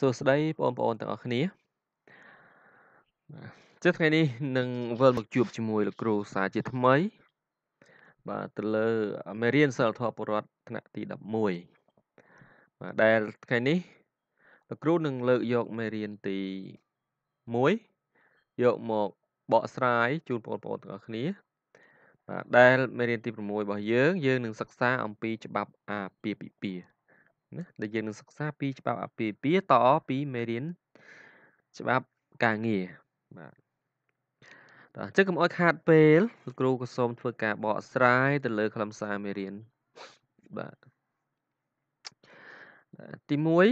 សួស្តីបងប្អូនទាំងអស់គ្នាចុះថ្ងៃនេះនឹងវិលមកជួបជាមួយលោកគ្រូសាជាថ្មីបាទទៅលើមេរៀនសិលធម៌ពរដ្ឋថ្នាក់ទី11បាទដែលថ្ងៃនេះលោកគ្រូនឹងលើកយកមេរៀនទី1យកមកបកស្រាយជូនបងប្អូនទាំងអស់គ្នាបាទដែលមេរៀនទី6របស់យើងយើងនឹងសិក្សាអំពីច្បាប់អាពាហ៍ពិពាហ៍ណាដែលយើងនឹងសិក្សាពីច្បាប់អាពាហ៍ពិពាហ៍តពីមេរៀនច្បាប់ការងារបាទអញ្ចឹងកុំអោយខាតពេលលោកគ្រូក៏សូមធ្វើការបកស្រាយទៅលើខ្លឹមសារមេរៀនបាទទី1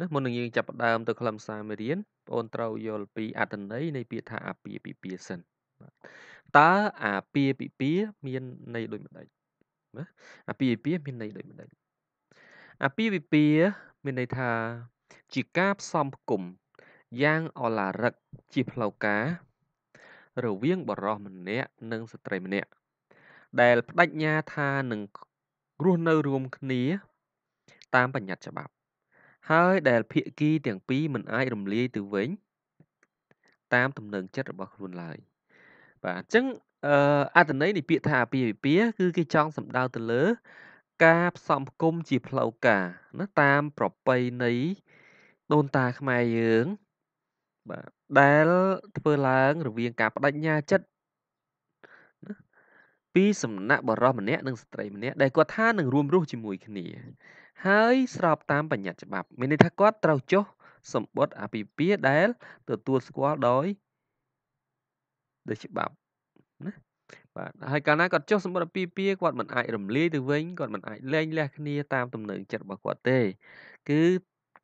ណាមុននឹងយើងចាប់ផ្ដើម ទៅ ខ្លឹមសារមេរៀនបងត្រូវយល់ពីអត្ថន័យនៃ ពាក្យថាអាពាហ៍ពិពាហ៍សិនតើអាពាហ៍ពិពាហ៍មានន័យដូចម្ដេចណាអាពាហ៍ពិពាហ៍មានន័យដូចម្ដេចអាពាហ៍ពិពាហ៍មានន័យថា ជាការផ្សំផ្គុំយ៉ាងឱឡារិកជាផ្លូវការរវាងបុរសម្នាក់និងស្ត្រីម្នាក់ដែលប្តេជ្ញាថានឹងរស់នៅរួមគ្នា តាមបញ្ញត្តិច្បាប់ ហើយដែលភាគីទាំងពីរមិនអាចរំលាយទៅវិញ តាមទំនើងចិត្តរបស់ខ្លួនឡើយបាទអញ្ចឹងអឺអត្ថន័យនៃពាក្យថាអាពាហ៍ពិពាហ៍គឺគេចង់សំដៅទៅលើការផ្សំផ្គុំជាផ្លូវការណាតាមប្រពៃណីដូនតាខ្មែរយើងបាទដែលធ្វើឡើងរវាងការបដិញ្ញាចិត្តពីសំណាក់បរិសម្នាក់និងស្ត្រីម្នាក់ដែលគាត់ថានឹងរួមរស់ជាមួយគ្នាហើយស្របតាមបញ្ញត្តិច្បាប់មានន័យថាគាត់ត្រូវចុះសម្បត្តិអាពាហ៍ពិពាហ៍ដែលទទួលស្គាល់ដោយដោយច្បាប់បាទហើយកាលណាគាត់ចុះសម្បត្តិពីពីគាត់មិនអាចរំលាយទៅវិញគាត់មិនអាចលែងលះគ្នាតាមទំនឹងចិត្តរបស់គាត់ទេគឺ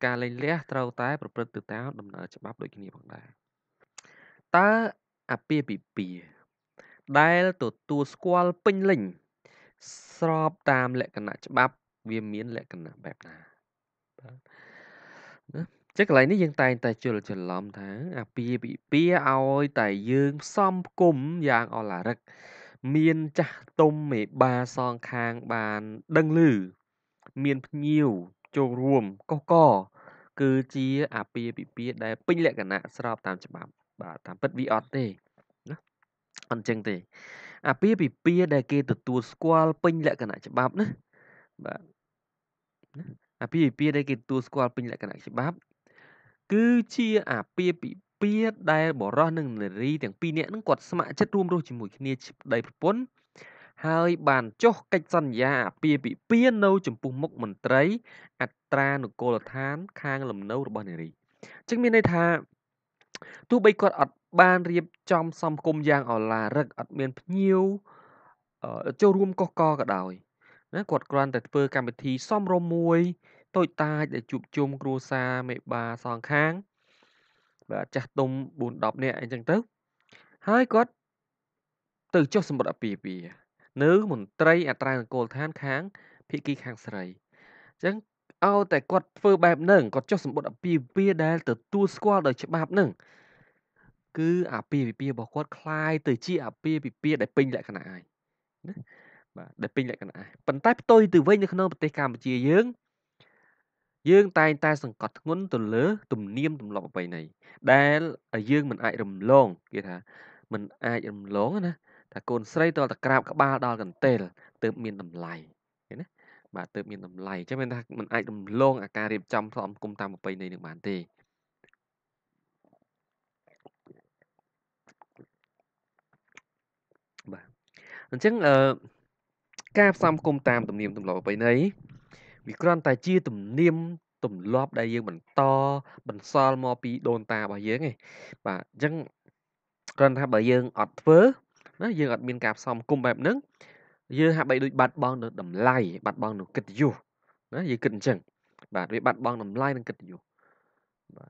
ការលែងលះត្រូវតែ ប្រព្រឹត្តទៅតាមដំណើរច្បាប់ដូចគ្នាផងដែរតើអាពាហ៍ពិពាហ៍ដែលទទួលស្គាល់ពេញលេញស្របតាមលក្ខណៈច្បាប់ វាមាន លក្ខណៈបែបណាបាទណាចឹងកន្លែងនេះយើងតែងតែជលច្រឡំថាអាពាពិពាឲ្យតែយើងផ្សំផ្គុំយ៉ាងអឡារឹកមានចាស់ទុំមេបាសងខាងបានដឹងឮមានភ្ញៀវចូលរួមកុះកគឺជា អាពាហ៍ពិពាហ៍ដែលពេញលក្ខណៈស្របតាមច្បាប់បាទតាមពិតវាអត់ទេណាអញ្ចឹងទេ អាពាហ៍ពិពាហ៍ដែលគេទទួលស្គាល់ពេញលក្ខណៈច្បាប់ណាបាទអាពាហ៍ពិពាហ៍ដែលគេទទួលស្គាល់ពេញលក្ខណៈច្បាប់ គឺជាអាពាហ៍ពិពារដែលបរោះនិងនារីទាំងពីរនាក់នឹងគាត់ស្ម័គ្រចិត្តរួមរស់ជាមួយគ្នាជាប្តីប្រពន្ធហើយបានចុះកិច្ចសន្យាអាពាហ៍ពិពាហ៍នៅ ចំពោះមុខមន្ត្រីអត្រានគរឋាន ខាងលំនៅរបស់នារីចឹងមានន័យថាទោះបីគាត់អត់បានរៀបចំ សំគមយ៉ាងអឡារឹកអត់មាន ភ្ញៀវចូលរួមកុះកក៏ដោយណាគាត់គ្រាន់តែធ្វើកម្មវិធីសំរុំមួយតូចតាចដែលជួបជុំគ្រួសារមេបាសងខាងចាស់ទុំ4 10នាក់អីចឹងទៅហើយគាត់ទៅចុះសម្បត្តិអពាហ៍ពាហ៍នៅមន្ត្រីអត្រានគរឋានខាងភិក្ខីខាងស្រីអញ្ចឹងឲ្យតែគាត់ធ្វើបែបហ្នឹងគាត់ចុះសម្បត្តិអពាហ៍ពាហ៍ដែលទទួលស្គាល់ដោយច្បាប់ហ្នឹងគឺអពាហ៍ពាហ៍របស់គាត់คล้ายទៅជាអពាហ៍ពាហ៍ដែលពេញលក្ខណៈហើយណាបាទដែលពេញលក្ខណៈហើយប៉ុន្តែផ្ទុយទៅវិញនៅក្នុងប្រទេសកម្ពុជាយើងយើងតែងតែសង្កត់ធ្ងន់ទៅលើទំនៀមទម្លាប់ប្រពៃណីដែលយើងមិនអាចរំលងគេថាមិនអាចរំលងណាថាកូនស្រីត្រូវតែក្រាបក្បាលដល់កន្ទេលទើបមានតម្លៃឃើញណាបាទទើបមានតម្លៃអញ្ចឹងមានថាมันអាចរំលងអាការរៀបចំផ្លំគុំតាមប្រពៃណីនឹងបានទេបាទអញ្ចឹងអឺការផ្សំគុំតាមទំនៀមទម្លាប់ប្រពៃណីវាគ្រាន់តែជា ទំនៀមទម្លាប់ដែលយើងបន្តបន្សល់មកពីដូនតារបស់យើងឯងបាទអញ្ចឹងគ្រាន់ថាបើយើងអត់ធ្វើណាយើងអត់មានការផ្សំគុំបែបហ្នឹងយើងហាក់បីដូចបាត់បង់នៅតម្លៃបាត់បង់នៅកិត្តិយសណាយើងគិតអញ្ចឹងបាទវាបាត់បង់តម្លៃនិងកិត្តិយសបាទ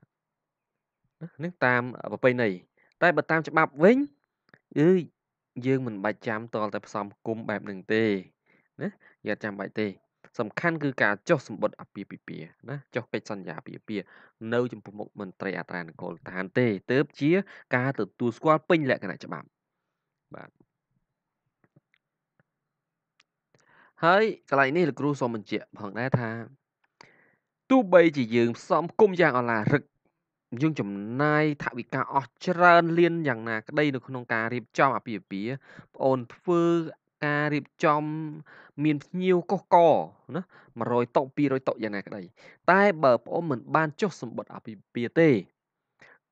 នេះតាមប្រពៃណីតែបើតាមច្បាប់វិញគឺយើងមិនបាច់ចាំតលតែផ្សំគុំបែបហ្នឹងទេណាយើងអត់ចាំបាច់ទេសំខាន់គឺការចុះសម្បត្តិអាពាហ៍ពិពាហ៍ណាចុះកិច្ចសន្យាអាពាហ៍ពិពាហ៍នៅចំពោះមុខមន្ត្រីអត្រានុកូលដ្ឋានទេទើបជាការទទួលស្គាល់ពេញលក្ខណៈច្បាប់បាទហើយកន្លែងនេះលោកគ្រូសូមបញ្ជាក់ផងដែរថាទោះបីជាយើងផ្សំគុំយ៉ាងអឡារឹកយើងចំណាយថវិកាអស់ច្រើនលានយ៉ាងណាក្តីនៅក្នុងការរៀបចំអាពាហ៍ពិពាហ៍បងអូនធ្វើការរៀបចំមានភ្ញៀវកុះករណា100តុ200តុយ៉ាងណាក្តីតែបើប្អូនមិនបានចុះសម្បត្តិអាពាហ៍ពិពាហ៍ទេ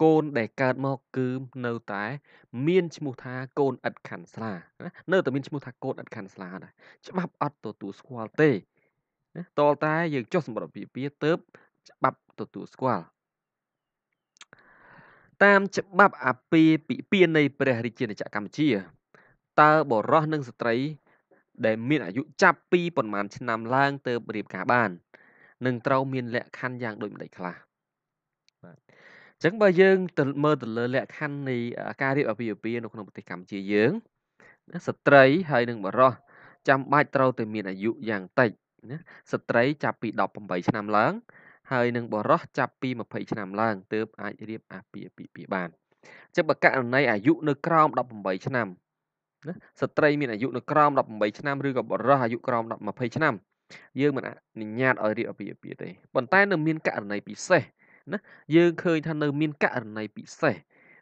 កូនដែលកើតមកគឺនៅតែ មានឈ្មោះថាកូនឥតខាន់ស្លាណានៅតែមានឈ្មោះថាកូនឥតខាន់ស្លាដែរច្បាប់អត់ទទួលស្គាល់ទេណាតលតែយើងចុះសម្បត្តិអាពាហ៍ពិពាហ៍ទៅច្បាប់ទទួលស្គាល់តាមច្បាប់អាពាហ៍ពិពាហ៍នៃព្រះរាជាណាចក្រកម្ពុជាតើបុរសនិងស្ត្រីដែលមានអាយុចាប់ពីប្រមាណឆ្នាំឡើងទៅរៀបការបាននឹងត្រូវមានលក្ខខណ្ឌយ៉ាងដូចម្ដេចខ្លះបាទអញ្ចឹងបើយើង ទៅមើលទៅលើលក្ខខណ្ឌនៃការរៀបអាពាហ៍ពិពាហ៍នៅក្នុងប្រទេសកម្ពុជាយើងស្ត្រីហើយនិងបុរសចាំបាច់ត្រូវតែមានអាយុយ៉ាងតិចណាស្ត្រីចាប់ពី18ឆ្នាំឡើង ហើយនឹងបុរសចាប់ពី20ឆ្នាំឡើង ទើបអាចរៀបអាពាហ៍ពិពាហ៍បានចឹងបើករណីអាយុ នៅក្រោម18ឆ្នាំណាស្ត្រីមានអាយុនៅក្រោម18ឆ្នាំឬក៏បុរសអាយុក្រោម20ឆ្នាំយើងមិនអនុញ្ញាតឲ្យរៀបអាពាហ៍ពិពាហ៍ទេប៉ុន្តែ នៅមានករណីពិសេសណាយើងឃើញថានៅ មានករណីពិសេស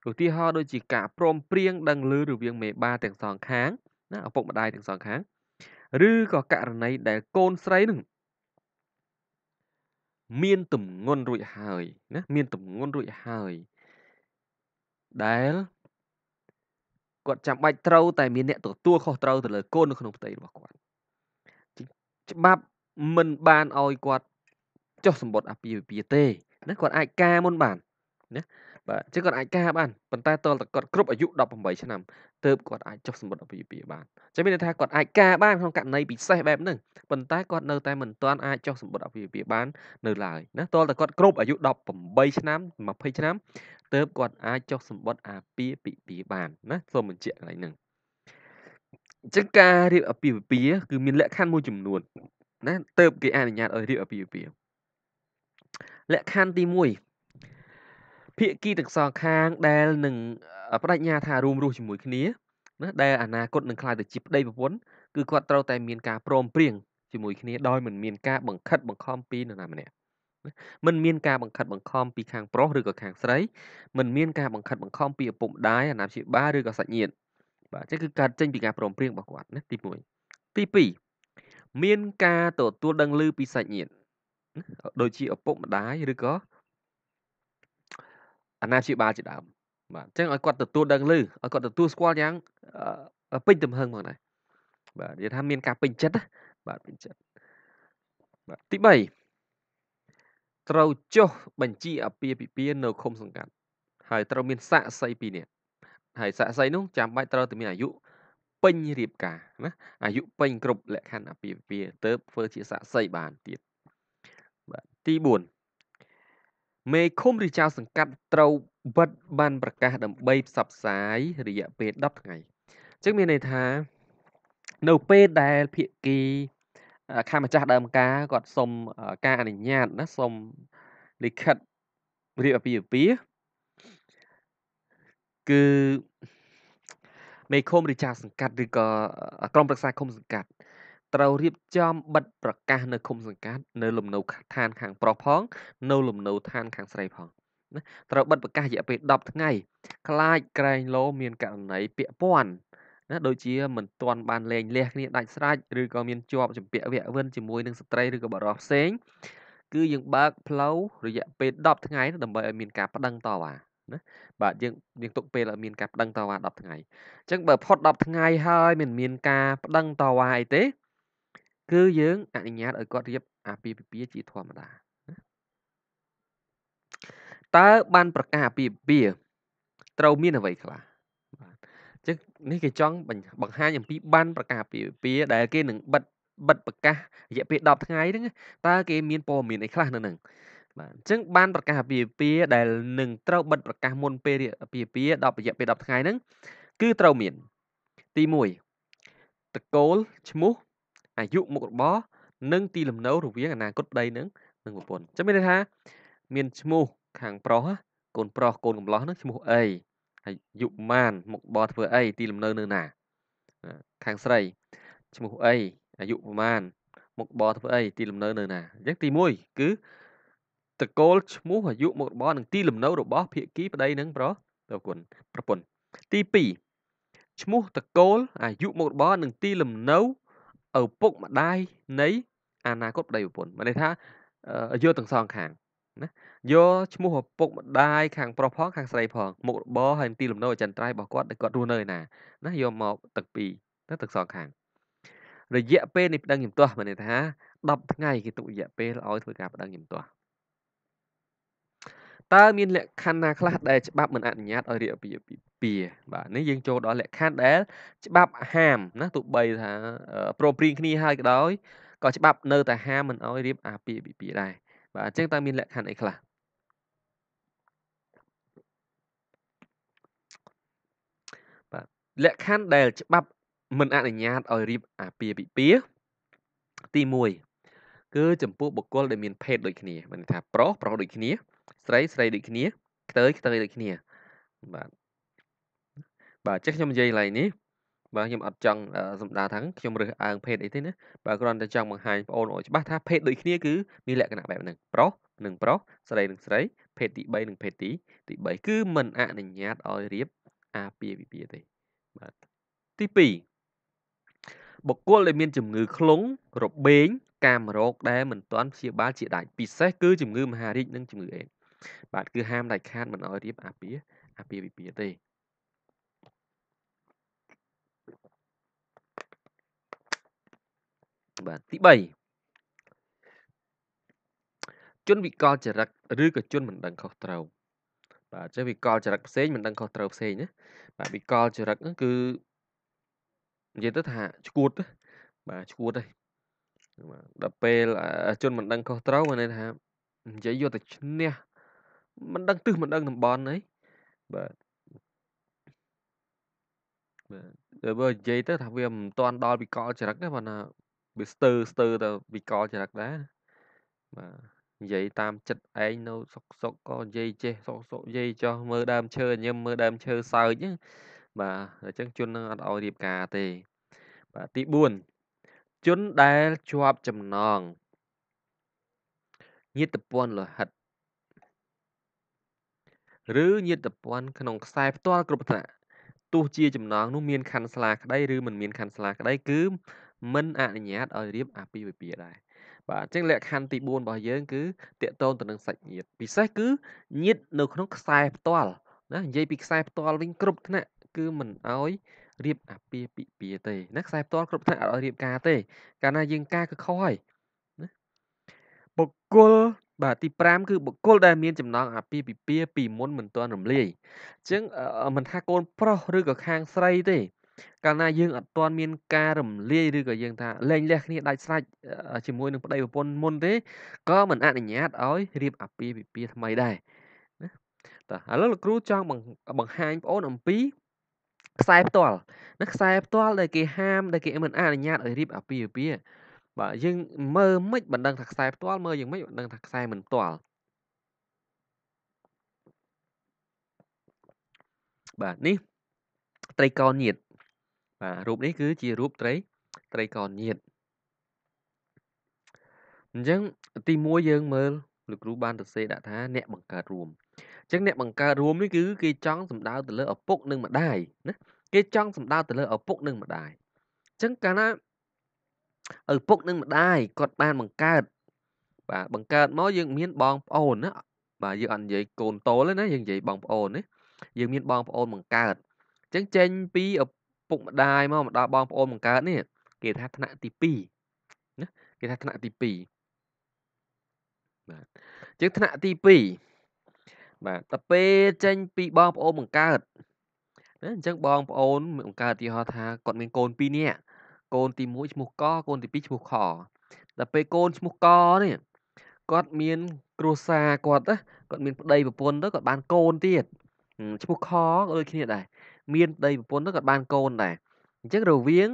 ឧទាហរណ៍ដូចជាការព្រមព្រៀងដឹងឮរវាងមេបាទាំងសងខាងណាឪពុកម្ដាយទាំងសងខាង ឬក៏ករណីដែលកូនស្រីនឹងមានទំងន់រួចហើយណាមានទំងន់រួចហើយដែលគាត់ចាំបាច់ត្រូវតែមានអ្នកទទួលខុសត្រូវទៅលើកូននៅក្នុងផ្ទៃរបស់គាត់ច្បាប់មិនបានឲ្យគាត់ចុះសម្បត្តិអាពាហ៍ពិពាហ៍ទេណាគាត់អាច ការមុនបានណាបាទអញ្ចឹងគាត់អាចការបានប៉ុន្តែតលតែគាត់គ្រប់អាយុ18ឆ្នាំទើបគាត់អាចចុះសម្បត្តិអពាហ៍ពិពាហ៍បានអញ្ចឹងមានន័យថាគាត់អាចការបានក្នុងករណីពិសេសបែបហ្នឹងប៉ុន្តែគាត់នៅតែមិនទាន់អាចចុះសម្បត្តិអពាហ៍ពិពាហ៍បាននៅឡើយណាតលតែគាត់គ្រប់អាយុ18ឆ្នាំ20ឆ្នាំទើបគាត់ អាចចុះសម្បត្តិអាពាហ៍ពិពាហ៍បានណាសូមបញ្ជាក់កន្លែងហ្នឹងអញ្ចឹងការរៀបអាពាហ៍ពិពាហ៍គឺមាន លក្ខខណ្ឌមួយចំនួនណាទើបគេអនុញ្ញាតឲ្យរៀបអាពាហ៍ពិពាហ៍លក្ខខណ្ឌទី1ភាគីទាំងសងខាងដែលនឹងបដិញ្ញាថារួមរស់ជាមួយគ្នាណាដែលអនាគតនឹងក្លាយទៅជាប្តីប្រពន្ធគឺគាត់ត្រូវតែមានការព្រមព្រៀងជាមួយគ្នា ដោយមិនមានការបង្ខិតបង្ខំពីនរណាម្នាក់មិនមានការបង្ខិតបង្ខំពីខាងប្រុសឬក៏ខាងស្រីមិនមានការបង្ខិតបង្ខំពីឪពុកម្ដាយអាណាព្យាបាលឬក៏សាច់ញាតិបាទចឹងគឺកើតចេញពីការព្រមព្រៀងរបស់គាត់ណាទី1ទី2មានការទទួលដឹងឮពីសាច់ញាតិដូចជាឪពុកម្ដាយឬក៏អាណាព្យាបាលជាដើមបាទអញ្ចឹងឲ្យគាត់ទទួលដឹងឮឲ្យគាត់ទទួលស្គាល់យ៉ាង ពេញទំហឹងផងដែរបាទនិយាយថាមានការពេញចិត្តណាបាទពេញចិត្តបាទទី3ត្រូវចុះបញ្ជីអាពាហ៍ពិពាហ៍នៅឃុំសង្កាត់ហើយត្រូវមានសាក្សី2នាក់ហើយសាក្សីនោះចាំបាច់ត្រូវតែមានអាយុពេញរៀបការណាអាយុពេញគ្រប់លក្ខខណ្ឌអាពាហ៍ពិពាហ៍ទើបធ្វើជាសាក្សីបានទៀតបាទទី4មេឃុំឬចៅសង្កាត់ត្រូវបិទបាន ប្រកាសដើម្បីផ្សព្វផ្សាយរយៈពេល10ថ្ងៃអញ្ចឹងមានន័យថានៅពេលដែលភាគីខាងម្ចាស់ដើមការគាត់ សុំការអនុញ្ញាតណាសុំលិខិតរៀបអាពាហ៍ពិពាហ៍គឺមេឃុំឬចាស់សង្កាត់ឬក៏ក្រុមប្រឹក្សាឃុំសង្កាត់ត្រូវរៀបចំបិទប្រកាស នៅឃុំ សង្កាត់នៅលំនៅឋានខាងប្រុសផង នៅ លំនៅឋានខាងស្រីផងណាត្រូវបិទប្រកាសរយៈពេល10ថ្ងៃ ខ្លាចក្រែងលោមានករណីពាក់ព័ន្ធណាដូចជាមិនទាន់បានលែងលះគ្នាដាច់ស្រេចឬក៏មានជាប់ចម្ពាក់វៈវិនជាមួយនឹងស្ត្រីឬក៏បរិសផ្សេងគឺយើងបើកផ្លូវរយៈពេល10ថ្ងៃដើម្បីឲ្យមានការប្តឹងតវ៉ាណាបាទយើងយើងទុកពេលឲ្យមានការប្តឹងតវ៉ា10ថ្ងៃអញ្ចឹងបើផុត10ថ្ងៃហើយមិនមានការប្តឹងតវ៉ាអីទេគឺយើងអនុញ្ញាតឲ្យគាត់រៀបអាពាហ៍ពិពាហ៍ជាធម្មតាតើបានប្រកាសអាពាហ៍ពិពាហ៍ត្រូវមានអ្វីខ្លះបាទអញ្ចឹងនេះគេចង់បង្ហាញអំពីបានប្រកាសអាពាហ៍ពិពាហ៍ដែលគេនឹងបិទបិទប្រកាសរយៈពេល10ថ្ងៃហ្នឹងតើគេមានព័ត៌មានអីខ្លះនៅហ្នឹងបាទអញ្ចឹងបានប្រកាសអាពាហ៍ពិពាហ៍ដែលនឹងត្រូវបិទប្រកាសមុនពេលអាពាហ៍ពិពាហ៍10រយៈពេល10ថ្ងៃហ្នឹងគឺត្រូវមានទី1តកូលឈ្មោះអាយុមុខរបរនិងទីលំនៅរវាងអនាគតប្តីនឹងនឹងប្រពន្ធចាំមានន័យថាមានឈ្មោះខាងប្រុសកូនប្រុសកូនកំឡោះនឹងឈ្មោះអីអាយុម៉ានមុខរបរធ្វើអីទីលំនៅនៅណាខាងស្រីឈ្មោះអីអាយុប្រមាណមុខរបរធ្វើអី ទីលំនៅនៅណាអញ្ចឹងទី1គឺតកូលឈ្មោះអាយុមុខរបរនិងទីលំនៅរបស់ភាគីប្តីនឹងប្រប្រគុណប្រពន្ធទី2ឈ្មោះតកូលអាយុមុខរបរនិងទីលំនៅឪពុកម្ដាយនៃអនាគតប្តីប្រពន្ធមានន័យថាយកទាំងសងខាងណាយកឈ្មោះឪពុកម្ដាយខាងប្រុសផងខាងស្រីផងមុខរបរហើយទីលំនៅអចិន្ត្រៃយ៍របស់គាត់ដែលគាត់រស់នៅឯណាណាយកមកទឹកពីរណាទឹកសងខាង រយៈពេលនេះប្តឹងជំទាស់មានន័យថា10ថ្ងៃគេទុករយៈពេលឲ្យធ្វើការប្តឹងជំទាស់តើមានលក្ខខណ្ឌណាខ្លះដែលច្បាប់មិនអនុញ្ញាតឲ្យរៀបអាពាហ៍ពិពារបាទនេះយើងចូលដល់លក្ខខណ្ឌដែល ច្បាប់ហាមណាទោះបីថា ប្រព្រៀងគ្នាហើយក៏ដោយក៏ច្បាប់នៅតែហាមមិនអោយរៀបអាពាហ៍ពិពាហ៍ដែរបាទអញ្ចឹងតើមានលក្ខខណ្ឌអីខ្លះបាទលក្ខខណ្ឌដែល ច្បាប់មិនអនុញ្ញាតឲ្យរៀបអាពាហ៍ពិពាហ៍ទី1គឺចំពោះបុគ្គលដែលមានភេទដូចគ្នាមានថាប្រុសប្រុសដូចគ្នាស្រីស្រីដូចគ្នាខ្ទើយខ្ទើយដូចគ្នា បាទបាទចេះខ្ញុំនិយាយកន្លែងនេះបាទខ្ញុំអត់ចង់សម្ដៅថាខ្ញុំរើសអើងភេទអីទេណាបាទគ្រាន់តែចង់បង្ហាញបងអូនឲ្យច្បាស់ថាភេទដូចគ្នាគឺមានលក្ខណៈបែបហ្នឹងប្រុសនិងប្រុសស្រី និងស្រី ភេទទី3និងភេទទីទី3គឺមិនអនុញ្ញាតឲ្យរៀបអាពាហ៍ពិពាហ៍ទេបាទទី2បុគ្គលដែលមានជំងឺខ្លងរបេងកាមរោគដែលមិនទាន់ព្យាបាលជាដាច់ពិសេស គឺជំងឺមហារីកនិងជំងឺអេដបាទគឺហាមដាច់ខាតមិនឲ្យរៀបអាពាហ៍អាពាហ៍ពិពាហ៍ទេបាទទី3ជនវិកលចរិតឬក៏ជនមិនដឹងខុសត្រូវ បាទចេះវិកលចរិតផ្សេងមិនដឹងខុសត្រូវផ្សេងណាបាទវិកលចរិតហ្នឹងគឺនិយាយទៅថាឈួត បាទឈួតហ្នឹងដល់ពេលជនមិនដឹងខុសត្រូវមានន័យថានិយាយយកតែឈ្នះមិនដឹងទិសមិនដឹងតំបន់អីបាទបាទតែបើនិយាយទៅថាវាមិនតាន់ដល់វិកលចរិតទេបើណាវាស្ទើស្ទើទៅវិកលចរិតដែរបាទនិយាយ តាមចិត្តឯងនៅសុកសុកក៏និយាយចេះសុកសុកនិយាយចោះមើលដើមឈើញឹមមើលដើមឈើសើចបាទអញ្ចឹងជននឹងអត់ឲ្យរៀបការទេ បាទទី4ជនដែលជាប់ចំណងញាតិពន្ធលោហិតឬញាតិពន្ធក្នុងខ្សែផ្ទាល់គ្រប់ថ្នាក់ទោះជា ចំណងនោះមានខណ្ឌស្លាក្តីឬមិនមានខណ្ឌស្លាក្តីគឺមិនអនុញ្ញាតឲ្យរៀបអាពាហ៍ពិពាហ៍ដែរបាទអញ្ចឹងលក្ខខណ្ឌទី4របស់យើងគឺតកតងទៅនឹងសាច់ញាតិពិសេសគឺញាតិនៅក្នុងខ្សែ ផ្ទាល់ណានិយាយពីខ្សែផ្ទាល់វិញ គ្រប់ថ្នាក់គឺមិនអោយរៀបអាពាហ៍ពិពាហ៍ទេណាខ្សែផ្ទាល់គ្រប់ថ្នាក់អត់ឲ្យរៀបការទេ កាលណាយើងការគឺខុសហើយណាបុគ្គលបាទទី5គឺបុគ្គលដែលមានចំណង អាពាហ៍ពិពាហ៍ពីមុនមិនទាន់រំលាយអញ្ចឹងមិនថាកូន ប្រុសឬក៏ខាងស្រីទេកាលណាយើងអត់ទាន់មានការរំលាយឬក៏យើងថាលែងលះគ្នាដាច់ស្រេចជាមួយនឹងប្តីប្រពន្ធមុនទេក៏មិនអនុញ្ញាតឲ្យរៀបអាពាហ៍ពិពាហ៍ថ្មីដែរណាតោះឥឡូវលោកគ្រូចង់បង្ហាញបងអូនអំពីខ្សែផ្ទាល់ណាខ្សែផ្ទាល់ដែលគេហាមដែលគេមិនអនុញ្ញាតឲ្យរៀបអាពាហ៍ពិពាហ៍បាទយើងមើលមិនបណ្ដឹងថាខ្សែផ្ទាល់ មើលយ៉ាងម៉េចបណ្ដឹងថាខ្សែមិនផ្ទាល់បាទនេះត្រីកោញាតបាទរូបនេះគឺជារូបត្រីត្រីកោញាតអញ្ចឹងទី1យើងមើលលោកគ្រូបានសរសេរដាក់ថាអ្នកបង្កើតរួមអញ្ចឹងអ្នកបង្កើតរួមនេះគឺគេចង់សម្ដៅទៅលើឪពុកនិងម្ដាយណាគេចង់សម្ដៅទៅលើឪពុកនិងម្ដាយអញ្ចឹងកាលណាឪពុកនិងម្ដាយគាត់បានបង្កើតបាទបង្កើតមកយើងមានបងប្អូនណាបាទយើងអត់និយាយកូនតូលទេណាយើងនិយាយបងប្អូនណាយើងមានបងប្អូនបង្កើតអញ្ចឹងចេញពីឪពុកម្ដាយមកមកដល់បងប្អូនបង្កើតនេះគេថាថ្នាក់ទី2ណាគេថាថ្នាក់ទី2បាទជាងថ្នាក់ទី2បាទដល់ពេលចេញពីបងប្អូនបង្កើតណាអញ្ចឹងបងប្អូនបង្កើតឧទាហរណ៍ថាគាត់មានកូន2នាក់កូនទី1ឈ្មោះក កូនទី2ឈ្មោះខដល់ពេលកូនឈ្មោះកនេះគាត់មានគ្រួសារគាត់ណាគាត់មានប្តីប្រពន្ធទៅគាត់បានកូនទៀតឈ្មោះខក៏ដូចគ្នាដែរមានប្តីប្រពន្ធទៅគាត់បានកូនដែរអញ្ចឹងរវាង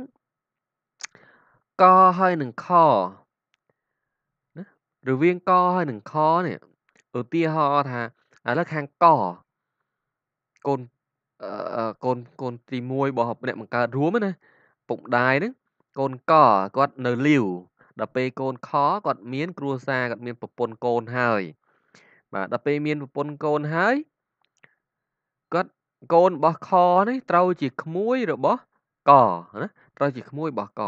កហើយនឹងខណារវាងកហើយនឹងខនេះឧទាហរណ៍ថាឥឡូវខាងកកូនកូនកូនទី1របស់អ្នកបង្កើតរួមណាពុកម្ដាយហ្នឹងកូនកគាត់នៅលីវដល់ពេលកូនខគាត់មាន គ្រួសារគាត់មានប្រពន្ធកូនហើយ បាទដល់ពេលមានប្រពន្ធកូនហើយកូនរបស់ខនេះត្រូវជាក្មួយរបស់កណាត្រូវជាក្មួយរបស់ក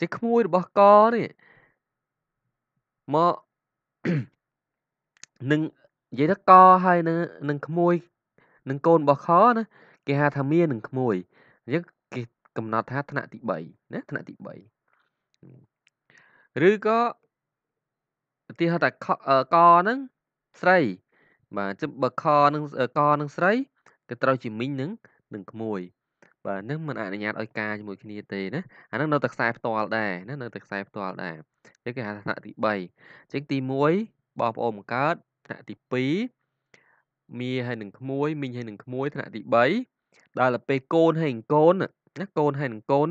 ជាក្មួយរបស់កនេះមកនឹងនិយាយទៅកហើយនឹងនឹងក្មួយនឹងកូនរបស់ខណាគេហៅថាមាននឹងក្មួយអញ្ចឹងគេកំណត់ថាថ្នាក់ទី3ណាថ្នាក់ទី3ឬក៏ឧទាហរណ៍ថាកហ្នឹងស្រីបាទចឹងបើខនឹងកនឹងស្រីគឺត្រូវជាមីងនឹងនឹងក្មួយបាទនឹងមិនអនុញ្ញាតឲ្យការជាមួយគ្នាទេណាអានឹងនៅតែខ្សែផ្ទាល់ដែរណានៅតែខ្សែផ្ទាល់ដែរអញ្ចឹងគេហៅថ្នាក់ទី3អញ្ចឹងទី1បងប្អូនបង្កើតថ្នាក់ទី2មីហើយនឹងក្មួយមីងហើយនឹងក្មួយថ្នាក់ទី3ដល់ទៅពេលកូនហើយកូនណាកូនហើយនឹងកូន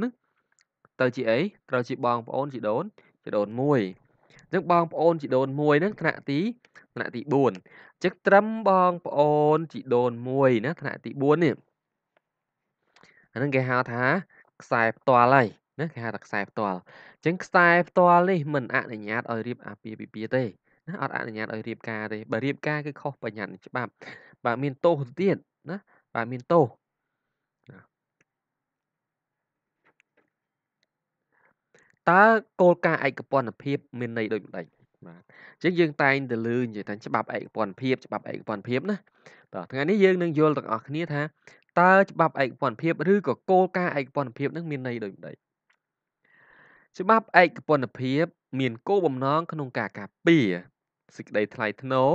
ទៅជាអីត្រូវជាបងប្អូនជាដូន ជាដូនមួយអញ្ចឹងបងប្អូនជីដូន1ហ្នឹងថ្នាក់ទីថ្នាក់ទី4អញ្ចឹងត្រឹមបងប្អូនជីដូន1ណាថ្នាក់ទី4នេះអាហ្នឹងគេហៅថាខ្សែផ្ទាល់ហើយណាគេហៅថាខ្សែផ្ទាល់អញ្ចឹងខ្សែផ្ទាល់នេះមិនអនុញ្ញាតឲ្យរៀបអាពាហ៍ពិពាហ៍ទេណាអត់អនុញ្ញាតឲ្យរៀបការទេបើរៀបការគឺខុសបញ្ញត្តិច្បាប់បាទមានទោសទៅទៀតណាបាទមានទោសតើគោលការណ៍ឯកពន្ធភាពមានន័យដូចម្ដេចបាទអញ្ចឹងយើងតែងទៅលឺនិយាយថាច្បាប់ឯកពន្ធភាពច្បាប់ឯកពន្ធភាពណាបាទថ្ងៃនេះយើងនឹងយល់ទាំងអស់គ្នាថាតើច្បាប់ឯកពន្ធភាពឬក៏គោលការណ៍ឯកពន្ធភាពនឹងមានន័យដូចម្ដេចច្បាប់ឯកពន្ធភាពមានគោលបំណងក្នុងការការពារសេចក្តីថ្លៃថ្នូរ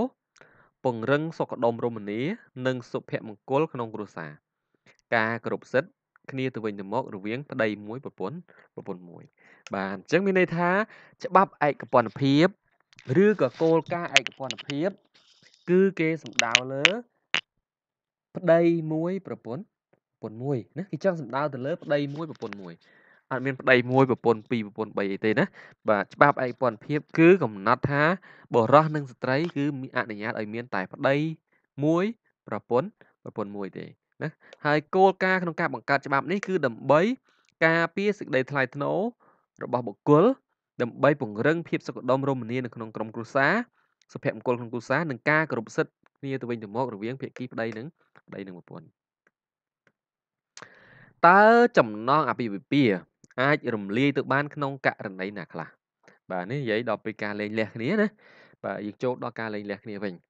ពង្រឹងសុខដុមរមនានិងសុភមង្គលក្នុងគ្រួសារការគោរពសិទ្ធិគ្នាទៅវិញទៅមក រវាងប្តីមួយប្រពន្ធប្រពន្ធមួយ បាទអញ្ចឹងមានន័យថា ច្បាប់ឯកពន្ធភាព ឬក៏គោលការណ៍ឯកពន្ធភាព គឺគេសំដៅលើប្តីមួយប្រពន្ធប្រពន្ធមួយណាគេចង់សំដៅទៅលើប្តី មួយប្រពន្ធមួយអត់មានប្តីមួយប្រពន្ធពីរប្រពន្ធបីអីទេណាបាទច្បាប់ឯកពន្ធភាព គឺកំណត់ថាបុរសនិងស្ត្រីគឺអនុញ្ញាតឲ្យមានតែ ប្តីមួយ ប្រពន្ធប្រពន្ធមួយទេណាហើយគោលការណ៍ក្នុងការបង្កើតច្បាប់នេះគឺដើម្បីការពារសេចក្តីថ្លៃថ្នូររបស់បុគ្គលដើម្បីពង្រឹងភាពសុខដុមរមនានៅក្នុងក្រុមគ្រួសារសុភមង្គលក្នុងគ្រួសារនិងការគោរពសិទ្ធិគ្នាទៅវិញទៅមករវាងភាគីប្តីនិងប្តីនិងប្រពន្ធតើចំណងអាពាហ៍ពិពាហ៍អាចរំលាយទៅបានក្នុងករណី ណា ខ្លះបាទនេះនិយាយដល់ពីការលែងលះគ្នាណាបាទយើងចូលដល់ការលែងលះគ្នាវិញ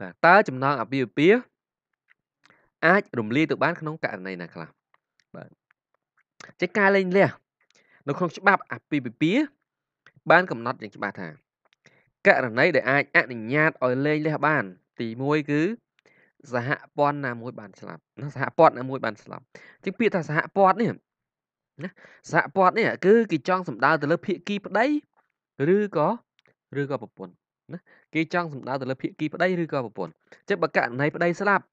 បាទតើចំណងអាពាហ៍ពិពាហ៍អាចរំលាយទៅបានក្នុងករណីណាខ្លះបាទចេះការលែងលះនៅក្នុងច្បាប់អាពាហ៍ពិពាហ៍បានកំណត់យ៉ាងច្បាស់ថាករណីដែលអាចអនុញ្ញាតឲ្យលែងលះបាន ទី1គឺ សហព័ន្ធណាមួយបានស្លាប់សហព័ន្ធណាមួយបានស្លាប់ជាងពាក្យថាសហព័ន្ធនេះណាសហព័ន្ធនេះគឺគេចង់សំដៅទៅលើភាគីប្តីឬក៏ឬក៏ប្រពន្ធណាគេចង់សំដៅទៅលើភាគីប្តីឬក៏ប្រពន្ធចឹងបើករណីប្តីស្លាប់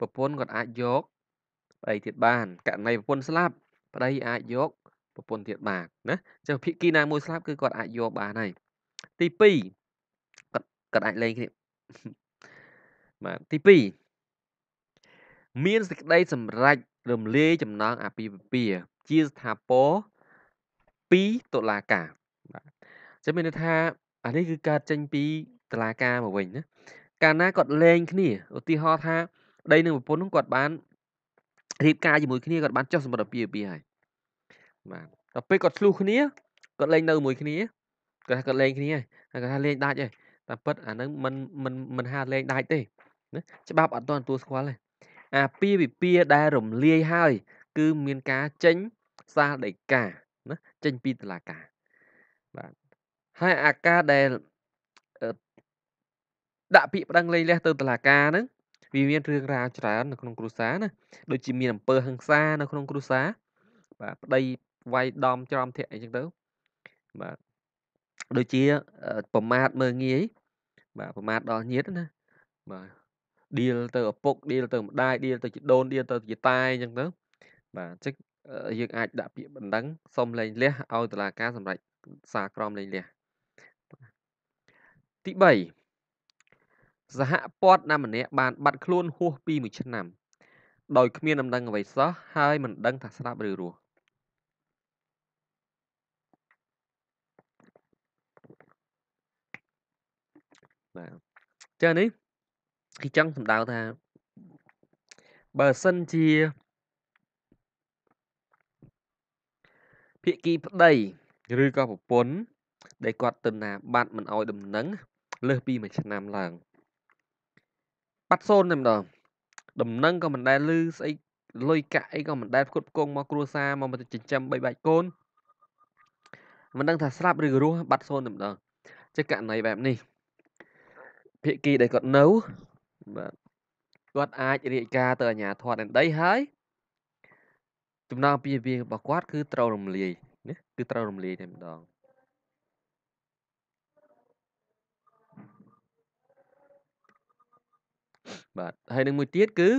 ប្រពន្ធគាត់អាចយកប្តីទៀតបានករណីប្រពន្ធស្លាប់ប្តី អាចយកប្រពន្ធទៀតបានណាចឹងភាគីណាមួយស្លាប់គឺគាត់អាចយកបានហើយទី2គាត់គាត់អាចលេងគ្នាបាទទី2មានសេចក្តីសម្រេចរំលាយចំណងអាពាហ៍ពិពាហ៍ជាស្ថាពរ2តុលាការបាទចឹងមានន័យថាអានេះគឺកើតចេញពីតឡាការមកវិញណាកាលណាគាត់លែងគ្នាឧទាហរណ៍ថាប្តីនិងប្រពន្ធគាត់បានរៀបការជាមួយគ្នាគាត់បានចុះសម្បត្តិពីពីហើយបាទដល់ពេលគាត់ឆ្លុះគ្នាគាត់លែងនៅជាមួយគ្នាគាត់ថាគាត់លែងគ្នាហើយគាត់ថាលែងដាច់ហើយតែពិតអានឹងមិនមិនមិនហាលែងដាច់ទេណាច្បាប់អត់ទាន់ទទួលស្គាល់ទេអាពីវិពីដែលរំលាយហើយ គឺមានការចេញសាសដីកាណាចេញពីតឡាការបាទហើយអាការដែលដាក់ពាក្យប្តឹងលេងលះទៅតុលាការហ្នឹងវាមានរឿងរ៉ាវច្រើននៅក្នុងគ្រួសារណាដូចជាមានអំពើហិង្សានៅក្នុងគ្រួសារបាទប្តីវាយដំច្រំធាក់អីចឹងទៅបាទដូចជាប្រមាថមើងងាយបាទប្រមាថដល់ញាតណាបាទឌីលទៅឪពុកឌីលទៅម្ដាយឌីលទៅជីដូនឌីលទៅជីតាអីចឹងទៅបាទអញ្ចឹងយើងអាចដាក់ពាក្យបណ្ដឹងសុំលែងលះឲ្យតុលាការសម្រេចសារក្រមលែងលះទី3សហព័ន្ធណាម្នាក់បានបាត់ខ្លួនហួសពី1ឆ្នាំដោយគ្មានដំណឹងអ្វីសោះហើយមិនដឹងថាស្លាប់ឬរស់បាទចឹងនេះគឺចង់សំដៅថាបើសិនជាភាគីប្តីឬក៏ប្រពន្ធដែលគាត់ទៅណាបាត់មិនអោយដំណឹងលើសពីមួយឆ្នាំឡើងបាត់សូនតែម្ដងដំណឹងក៏មិនដែលឮស្អីលុយកាក់អីក៏មិនដែលផ្គត់ផ្គង់មកគ្រួសារមកចិញ្ចឹមបីបាច់កូនមិនដឹងថាស្លាប់ឬរស់បាត់សូនតែម្ដងជាករណីបែបនេះភាគីដែលគាត់នៅបាទគាត់អាចរាយការណ៍ទៅអាជ្ញាធរដែនដីហើយចំណងពាវារបស់គាត់គឺត្រូវរំលាយណាគឺត្រូវរំលាយតែម្ដងបាទហើយនឹងមួយទៀតគឺ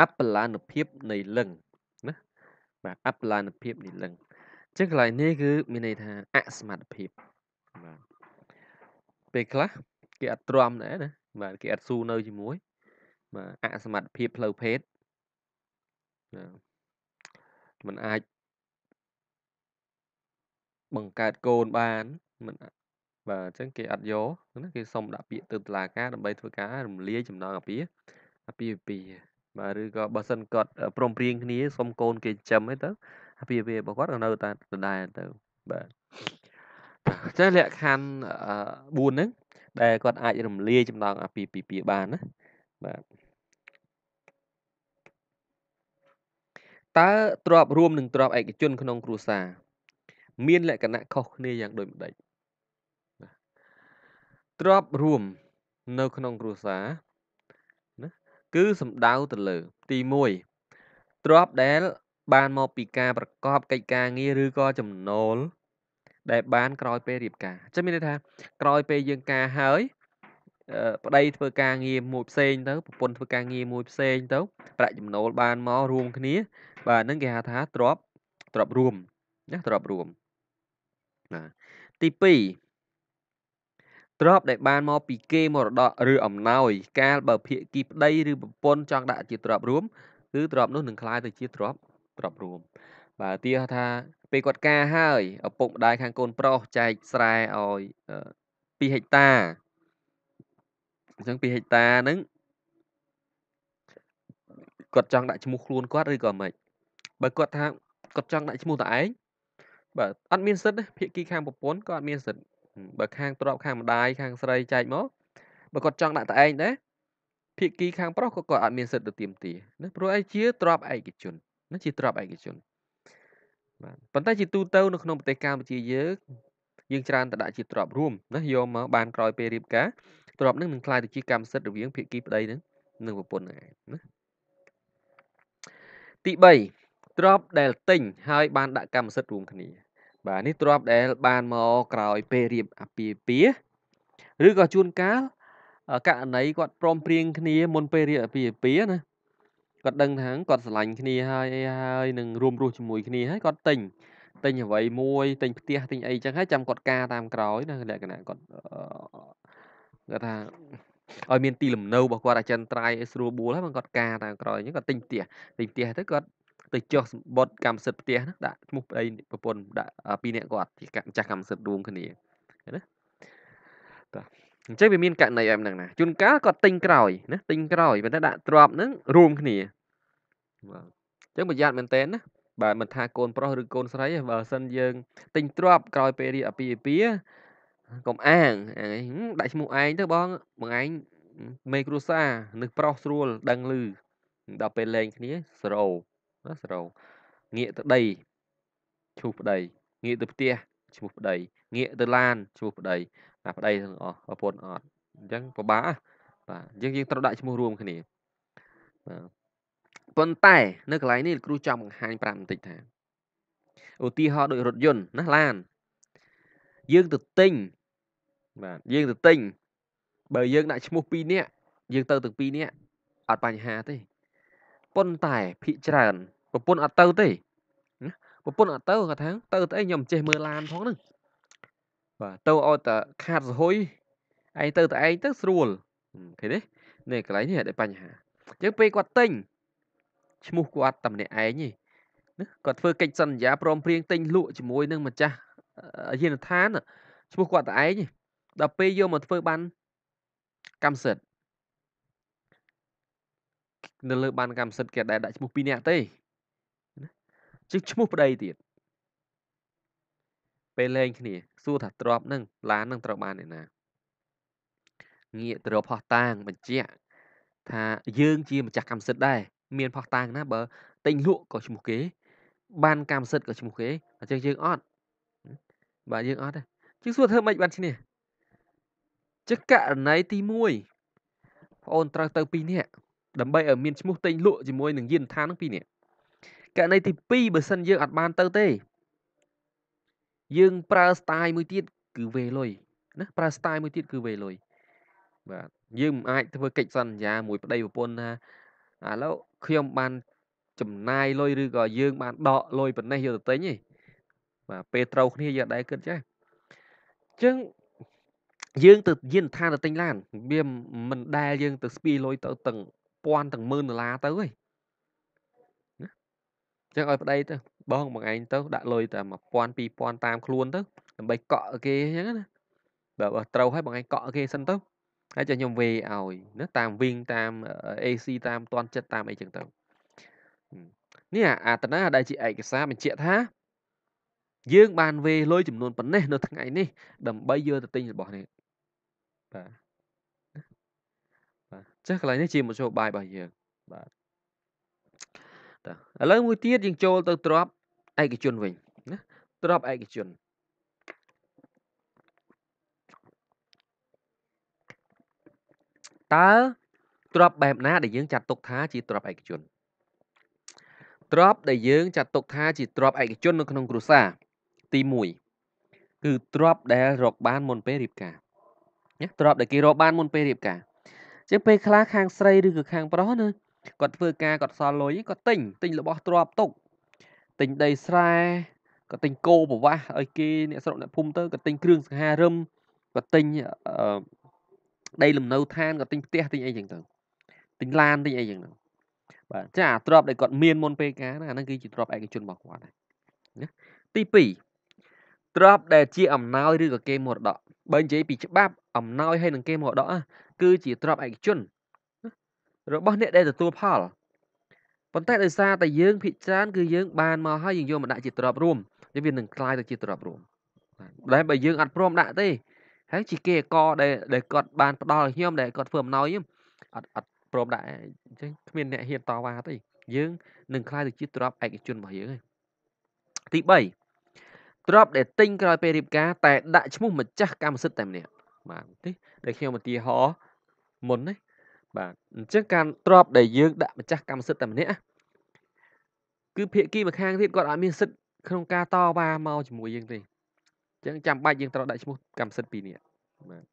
អបលានុភាពនៃលឹងណាបាទអបលានុភាពនៃលឹងអញ្ចឹងកន្លែងនេះគឺមានន័យថាអសមត្ថភាពបាទពេលខ្លះគេអត់ទ្រាំដែរណាបាទគេអត់ស៊ូនៅជាមួយ បាទអសមត្ថភាពផ្លូវភេទណាมันអាច បង្កើតកូនបានមិនបាទអញ្ចឹងគេអត់យកហ្នឹងណាគេសុំដាក់ពាក្យទៅតុលាការដើម្បីធ្វើការរំលាយចំណងអាពាហ៍អាពាហ៍ពិពាហ៍បាទឬក៏បើសិនគាត់ព្រមព្រៀងគ្នាសុំកូនគេចិញ្ចឹមអីទៅអាពាហ៍ពិពាហ៍របស់គាត់ក៏នៅតែដដែលទៅបាទចេះលក្ខខណ្ឌ4ហ្នឹងដែលគាត់អាចរំលាយចំណងអាពាហ៍ពិពាហ៍បានណាបាទតើទ្របរួមនឹងទ្របឯកជនក្នុងគ្រួសារមានលក្ខណៈខុសគ្នាយ៉ាងដូចម្ដេចទ្រព្យរួមនៅក្នុងគ្រួសារណាគឺសំដៅទៅលើ ទី1ទ្រព្យដែល បានមកពីការប្រកបកិច្ចការ ងារឬក៏ចំណូល ដែលបាន ក្រោយពេលរៀបការអញ្ចឹងមានន័យថា ក្រោយពេលយើងការហើយប្តីធ្វើការងារមួយផ្សេងទៅ ប្រពន្ធធ្វើការងារមួយផ្សេងទៅប្រាក់ចំណូលបានមករួមគ្នា បាទហ្នឹងគេហៅថាទ្របទ្របរួមណាទ្របរួមណាទី2ទ្រព្យដែលបានមកពីគេមរតកឬអំណោយ កាលបើភាគីប្តីឬប្រពន្ធចង់ដាក់ជាទ្រព្យរួមគឺទ្រព្យនោះនឹងក្លាយទៅជាទ្រព្យទ្រព្យរួមបាទទាហថាពេលគាត់ការហើយឪពុកម្ដាយខាងកូនប្រុសចែកស្រែឲ្យ2ហិកតាអញ្ចឹង2ហិកតាហ្នឹងគាត់ចង់ដាក់ឈ្មោះខ្លួនគាត់ឬក៏មិនបើគាត់ថាគាត់ចង់ដាក់ឈ្មោះតឯងបាទអត់មានសិទ្ធិទេភាគីខាងប្រពន្ធក៏អត់មានសិទ្ធិបើខាងទ្របខាងម្ដាយខាងស្រីចែកមកបើគាត់ចង់ដាក់តឯងដែរភាគី ខាងប្រុសក៏គាត់អត់មានសិទ្ធិទៅទៀមទាណាព្រោះអីជាទ្របឯកជនណាជាទ្របឯកជនបាទប៉ុន្តែជាទូទៅនៅក្នុងប្រទេសកម្ពុជាយើងយើងច្រើនតដាក់ជាទ្របរួមណាយកមកបានក្រោយពេលរៀបការទ្របនឹងនឹងខ្លាយទៅជាកម្មសិទ្ធិរវាងភាគីប្តីនឹងនិងប្រពន្ធនឹងឯងណាទី3ទ្របដែលទិញហើយបានដាក់កម្មសិទ្ធិរួម គ្នាបាទនេះទ្រព្យដែលបានមកក្រោយពេលរៀបអាពាហ៍ពាហ៍ឬក៏ជួនកាលករណីគាត់ព្រមព្រៀងគ្នាមុនពេលរៀបអាពាហ៍ពាហ៍ណាគាត់ដឹងថាគាត់ស្រឡាញ់គ្នាហើយអីហើយនឹងរួមរស់ជាមួយគ្នាហើយគាត់ទិញទិញអ្វីមួយទិញផ្ទះទិញអីចឹងហើយចាំគាត់ការតាមក្រោយណាលក្ខណៈគាត់គាត់ថាឲ្យមានទីលំនៅរបស់គាត់អចិន្ត្រៃយ៍ស្រួលបួលហើយគាត់ការតាមក្រោយហ្នឹងគាត់ទិញផ្ទះទិញផ្ទះទៅគាត់ទៅចុះសម្បត្តិកម្មសិទ្ធិផ្ទះដាក់ឈ្មោះប្តីប្រពន្ធដាក់ពីរនាក់គាត់ជាម្ចាស់កម្មសិទ្ធិរួមគ្នាណាតោះអញ្ចឹងវាមានករណីអែមហ្នឹងណាជួនកាលគាត់ទិញក្រោយណាទិញក្រោយប៉ុន្តែដាក់ទ្របហ្នឹងរួមគ្នាបាទអញ្ចឹងប្រយ័ត្នមែនតើណាបាទមិនថាកូន ប្រុសឬកូនស្រីបើសិនយើងទិញទ្របក្រោយពេលរៀបអាពាហ៍ពិពាហ៍កុំអាងអាងដាក់ឈ្មោះឯងទៅបងបងឯងមេគ្រួសារនឹងប្រុសស្រួលដឹងឮដល់ពេលលេងគ្នាសរោណាសរងងាកទៅដីឈ្មោះប្តីងាកទៅផ្ទះឈ្មោះប្តីងាកទៅឡានឈ្មោះប្តីណាប្តីទាំងអស់ប្រពន្ធអត់អញ្ចឹងពិបាកបាទយើងយើងត្រូវដាក់ឈ្មោះរួម គ្នាបាទប៉ុន្តែនៅកន្លែងនេះលោកគ្រូចង់បង្ហាញ ប្រាប់បន្តិចថាឧទាហរណ៍ដូចរថយន្តណាឡាន យើងទៅទិញបាទយើងទៅទិញបើយើង ដាក់ឈ្មោះពីរនាក់យើងទៅទាំងពីរនាក់អត់បញ្ហាទេប៉ុន្តែភិកច្រើនប្រពន្ធអត់ទៅទេប្រពន្ធអត់ទៅគាត់ថាទៅទៅអីខ្ញុំចេះមើលឡានផងហ្នឹងបាទទៅឲ្យតែខាតសហុយឯងទៅតែឯងទៅស្រួលឃើញទេនេះកន្លែងនេះអត់មានបញ្ហាអញ្ចឹងពេលគាត់ទិញឈ្មោះគាត់តែម្នាក់ឯងទេណាគាត់ធ្វើកិច្ចសន្យាព្រមព្រៀងទិញលក់ជាមួយនឹងម្ចាស់យានដ្ឋានឈ្មោះគាត់តែឯងដល់ពេលយកមកធ្វើបានកម្មសិទ្ធិនៅលើបានកម្មសិទ្ធិគេដែរដាក់ឈ្មោះពីរនាក់ទេណាជឹងឈ្មោះប្តីទៀតពេលលេងគ្នាសួរថាទ្របនឹងឡាននឹងត្រូវបានអ្នកណាងាកទៅរកផោះតាងបញ្ជាក់ថាយើងជាម្ចាស់កម្មសិទ្ធិដែរមានផោះតាងណា បើទិញលក់ក៏ឈ្មោះគេ បាន កម្មសិទ្ធិក៏ឈ្មោះគេអញ្ចឹងយើងអត់បាទយើងអត់ទេជឹងសួរធ្វើម៉េចបានឈ្នះជឹងករណីទី1បងអូនត្រូវទៅ2នាក់ដើម្បីឲ្យមានឈ្មោះទិញលក់ជាមួយនឹងយានដ្ឋាននឹងពីរនាក់ករណីទី2បើសិនយើងអត់បានទៅទេយើង ប្រើស្ទាយមួយទៀត គឺវេលុយណាប្រើស្ទាយមួយទៀតគឺវេលុយបាទយើងមិនអាចធ្វើកិច្ចសន្យាមួយ ប្តីប្រពន្ធថាឥឡូវខ្ញុំបាន ចំណាយលុយឬក៏យើង បាន ដកលុយប៉ុណ្ណេះយកទៅទិញទេបាទពេលត្រូវគ្នាយើងអត់ដែរគិតចេះអញ្ចឹងយើងទៅ យានដ្ឋានទៅទិញឡានវាមិនដែលយើងទៅស្ពីលុយទៅតឹងពាន់ទាំងម៉ឺនដុល្លារទៅហីចឹងឲ្យប្តីទៅបងបងឯងទៅ ដាក់លុយតែ1000 2000តាមខ្លួនទៅដើម្បីកក់គេចឹងណាបើត្រូវហើយបងឯងកក់គេសិនទៅហើយចាំខ្ញុំវេឲ្យណាតាម wing តាម AC តាមតន់ចិត្តតាមអីចឹងទៅនេះអាតនាដែលជាឯកសារបញ្ជាក់ថា យើង បានវេលុយចំនួនប៉ុណ្ណេះនៅថ្ងៃនេះដើម្បីយកទៅទិញរបស់នេះបាទចឹងកន្លែងនេះជាមធ្យោបាយរបស់យើងបាទតើឥឡូវមួយទៀតយើងចូល ទៅទ្របឯកជនវិញណាទ្របឯកជនតើទ្របបែបណាដែលយើងចាត់ទុកថាជាទ្របឯកជនទ្របដែលយើងចាត់ទុកថាជាទ្របឯកជននៅក្នុងគ្រួសារទី1គឺទ្របដែលរកបានមុនពេលរៀបការណាទ្របដែលគេរកបានមុនពេលរៀបការចឹងពេលខ្លះខាងស្រីឬក៏ខាងប្រុសណាគាត់ធ្វើការគាត់សល់លុយគាត់ទិញទិញរបស់ទ្រពទុកទិញដីស្រែគាត់ទិញគោប្រវាស់ឲ្យគេអ្នកស្រុកអ្នកភូមិទៅគាត់ទិញគ្រឿងសង្ហារឹមគាត់ទិញដីលំនៅឋានគាត់ទិញផ្ទះទិញអីចឹងទៅទិញឡានទិញអីចឹងទៅបាទចាទ្រពដែលគាត់មានមុនពេលការហ្នឹងអាហ្នឹងគឺជាទ្រពឯកជនរបស់គាត់ណាទី2ទ្រព្យដែលជាអំណោយឬក៏គេមរតកបើនិយាយពីច្បាប់អំណោយហើយនឹងគេមរតកគឺជាទ្រព្យឯកជន របស់អ្នកដែលទទួលផលប៉ុន្តែដោយសារតែយើងភិកច្រើនគឺយើងបានមកហើយយើងយកមកដាក់ជាទ្រព្យរួមវានឹងក្លាយទៅជាទ្រព្យរួមដែលបើយើងអត់ព្រមដាក់ទេហើយជាគេកដែលដែលគាត់បានផ្ដល់ខ្ញុំដែលគាត់ធ្វើអំណោយខ្ញុំអត់អត់ព្រមដាក់អញ្ចឹងគ្មានអ្នកហ៊ានតវ៉ាទេយើងនឹងក្លាយទៅជាទ្រព្យឯកជនរបស់យើងឯងទី3ទ្រព្យដែលទិញក្រោយពេលរៀបការតែដាក់ឈ្មោះម្ចាស់កម្មសិទ្ធិតែម្នាក់បាទនេះដែលខ្ញុំឧទាហរណ៍មុនណាបាទអញ្ចឹងការទ្របដែលយើងដាក់ម្ចាស់កម្មសិទ្ធិតែម្នាក់គឺភាគីម្ខាងទៀតគាត់អត់មានសិទ្ធិក្នុងការតវ៉ាមកជាមួយយើងទេអញ្ចឹងចាំបាច់យើងត្រូវដាក់ឈ្មោះកម្មសិទ្ធិពីរនាក់បាទ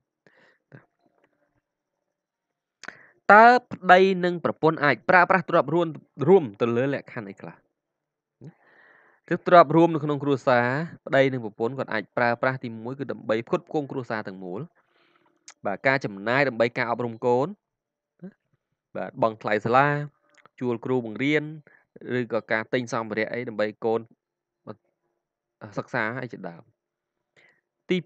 តើប្តីនិងប្រពន្ធអាចប្រើប្រាស់ទ្របរួមរួម ទៅលើលក្ខខណ្ឌអីខ្លះឬទ្រព្យរួមនៅក្នុងគ្រួសារប្តីនិងប្រពន្ធគាត់អាចប្រើប្រាស់ទី1គឺដើម្បីផ្គត់ផ្គង់គ្រួសារទាំងមូលបាទការចំណាយដើម្បីការអប់រំកូនបាទបង់ថ្លៃសាលាជួលគ្រូបង្រៀនឬក៏ការទិញសម្ភារៈអីដើម្បីកូនសិក្សាអីជាដើមទី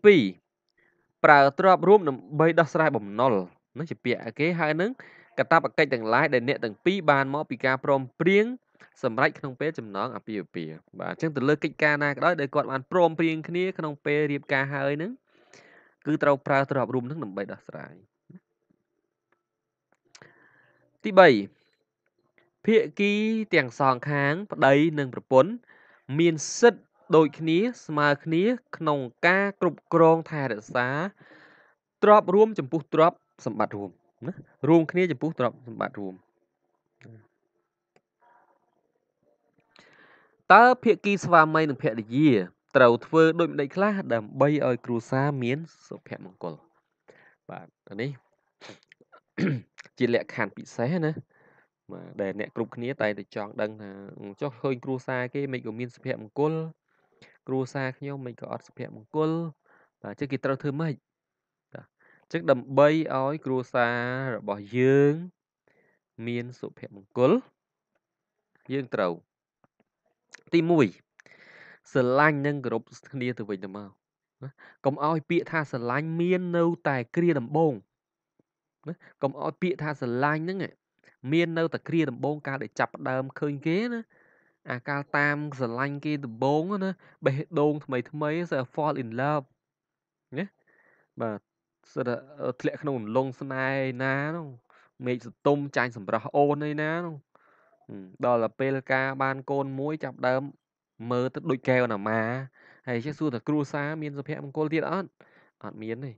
2ប្រើទ្រព្យរួមដើម្បីដោះស្រាយបំណុលនោះជាពាក្យគេហើយនឹងកតាបកិច្ចទាំងឡាយដែលអ្នកទាំងពីរបានមកពីការព្រមព្រៀងសម្រាប់ក្នុងពេលចំណងអាពាហ៍ពិពាហ៍បាទអញ្ចឹងទៅលើកិច្ចការណាក៏ដោយដែលគាត់បានព្រមព្រៀងគ្នាក្នុងពេលរៀបការហើយហ្នឹងគឺត្រូវប្រើទ្រព្យរួមហ្នឹងដើម្បីដោះស្រាយទី3ភាគីទាំងសងខាងប្តីនិងប្រពន្ធមានសិទ្ធិដូចគ្នាស្មើគ្នាក្នុងការគ្រប់គ្រងថែរក្សាទ្រព្យរួមចំពោះទ្រព្យសម្បត្តិរួមណារួមគ្នាចំពោះទ្រព្យសម្បត្តិរួមតើភាគីស្វាមីនិងភរិយាត្រូវធ្វើដូចម្ដេចខ្លះដើម្បីឲ្យគ្រួសារមានសុភមង្គលបាទនេះជាលក្ខខណ្ឌពិសេសណាបាទដែលអ្នកគ្រប់គ្នាតែតែចង់ដឹងថាចុះឃើញគ្រួសារគេមិនក៏មានសុភមង្គល គ្រួសារខ្ញុំមិនក៏អត់សុភមង្គលបាទចឹងគេត្រូវធ្វើម៉េចបាទចឹងដើម្បីឲ្យគ្រួសាររបស់យើង មានសុភមង្គលយើងត្រូវទី1ស្រឡាញ់និងគោរពគ្នាទៅវិញទៅមកកុំឲ្យពាក្យថាស្រឡាញ់មាននៅតែគ្រាដំបូងណាកុំឲ្យពាក្យថាស្រឡាញ់ហ្នឹងមាននៅ តែគ្រាដំបូងការដែលចាប់ដើមឃើញគេណាអាកាលតាមស្រឡាញ់គេដំបូងណាបេះដូងថ្មីថ្មីសើ fall in love ណាបាទសើធ្លាក់ក្នុងលង ស្នេហ៍ណានោះមេឃសន្ទុំចាញ់សម្រស់អូនឯណានោះដល់តែពេលការបានកូនមួយចាប់ដើម មើលទៅដូចកែវណាម៉ាហើយចេះសួរថាគ្រួសារមានសុភមង្គលទៀតអត់អត់មានទេណា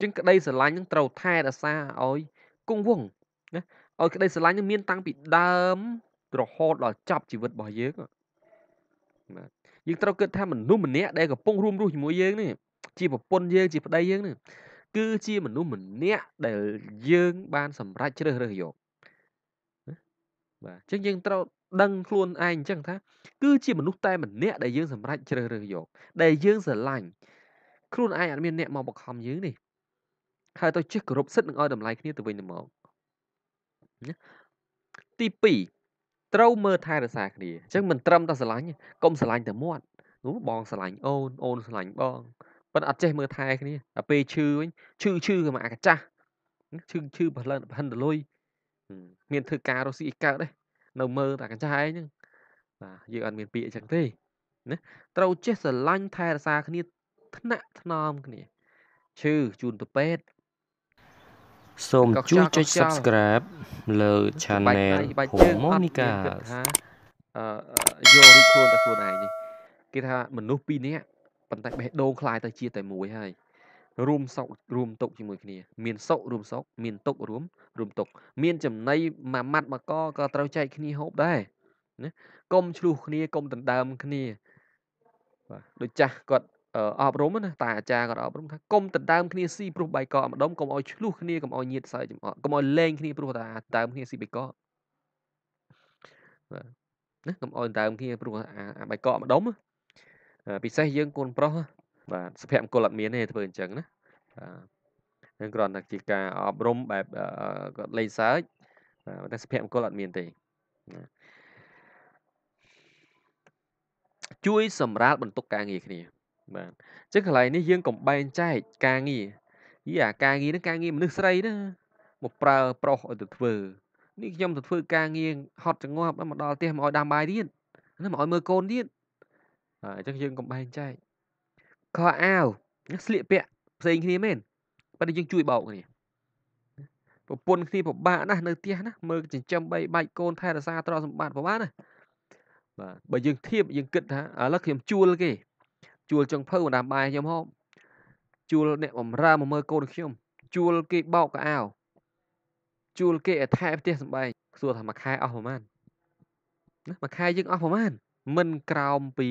ចឹងក្តីស្រឡាញ់នឹងត្រូវថែរក្សាឲ្យគង់វង្សណាឲ្យក្តីស្រឡាញ់នឹងមានតាំងពីដើមរហូតដល់ចប់ជីវិតរបស់យើងបាទយើងត្រូវគិតថាមនុស្សម្នាក់ដែលកំពុងរួមរស់ជាមួយយើងនេះជាប្រពន្ធយើងជាប្តីយើងនេះគឺជាមនុស្សម្នាក់ដែលយើង បានសម្រេចជ្រើសរើសយកបាទអញ្ចឹងយើងត្រូវដឹងខ្លួនឯងអញ្ចឹងថា គឺជាមនុស្សតែម្នាក់ដែលយើងសម្រេចជ្រើសរើសយក ដែលយើងស្រឡាញ់ខ្លួនឯងអត់មានអ្នកមកបង្ខំយើងនេះហើយទៅចេះគោរពសិទ្ធិនិងឲ្យតម្លៃគ្នាទៅវិញទៅមកទី2ត្រូវមើលថែរក្សាគ្នាអញ្ចឹងមិនត្រឹមតែស្រឡាញ់កុំស្រឡាញ់តែមាត់នោះបងស្រឡាញ់អូនអូនស្រឡាញ់បងប៉ុន្តែអត់ចេះមើលថែគ្នាដល់ពេលឈឺវិញឈឺឈឺក៏មកអាកាចាស់ឈឺឈឺប្រឡឹងប្រហិនតលុយមានធ្វើការរស់ស៊ីកើតទេនៅមើលតែកញ្ចែងហ្នឹងបាទយើងអត់មានពាក្យអញ្ចឹងទេណាត្រូវចេះស្រឡាញ់ថែរក្សាគ្នាថ្នាក់ថ្នមគ្នាឈឺជូនទៅពេទ្យសូមជួយចុច subscribe លើ channel ខ្ញុំម៉ូនីកាអឺយករួចខ្លួនតែខ្លួនឯងនេះគេថាមនុស្សពីរនាក់ប៉ុន្តែបេះដូងคล้ายទៅជាតែមួយហើយរួមសុខរួមទុកជាមួយគ្នា មានសុខរួមសុខមានទុករួមរួមទុក មានចំណីមួយម៉ាត់មកកក៏ត្រូវចែកគ្នាហូបដែរណាកុំឆ្លោះគ្នាកុំដណ្ដើមគ្នាបាទដូចចាស់គាត់អប់រំណាតាអាចារ្យគាត់អប់រំថាកុំដណ្ដើម គ្នាស៊ីព្រោះបាយកកម្ដុំកុំឲ្យឆ្លោះគ្នាកុំឲ្យញៀតសើចំអកកុំឲ្យលែងគ្នាព្រោះតាដើមគ្នាស៊ីបាយកបាទណាកុំឲ្យដើមគ្នាព្រោះអាបាយកកម្ដុំពិសេសយើងកូនប្រុសបាទសុភមង្គលអត់មានទេធ្វើអញ្ចឹងណាបាទនឹងគ្រាន់តែជាការអប់រំបែបគាត់លេខសើចតែសុភមង្គលអត់មានទេជួយ សម្រាលបន្ទុកការងារគ្នាបាទអញ្ចឹងកន្លែងនេះយើងកំបែងចែកការងារយីអាការងារហ្នឹងការងារមនុស្សស្រីណាមក ប្រើប្រុសឲ្យទៅធ្វើនេះខ្ញុំទៅធ្វើការងារហត់ចង្អប់មកដល់ផ្ទះមកឲ្យដាំបាយទៀតណាមកឲ្យមើលកូនទៀតអញ្ចឹងយើងកំបែងចែកខោអាវស្លៀកពាក់ផ្សេងគ្នាមែនប៉ុន្តែយើងជួយបោកគ្នាប្រពន្ធគ្នាពិបាកណាស់នៅផ្ទះណា មើលចិញ្ចឹមបីបាច់កូនថែរក្សាទ្រព្យសម្បត្តិពិបាកណាស់បាទបើយើងធៀបយើងគិតថាឥឡូវខ្ញុំជួលគេ ជួលចុងភៅម្ដាមបាយខ្ញុំហូបជួលអ្នកបំរើមកមើលកូនខ្ញុំ ជួលគេបោកកអាវជួលគេឲ្យថែផ្ទះសំបែងសួរថាមួយខែអស់ប្រហែលណាមួយខែយើងអស់ប្រហែលមិនក្រោមពី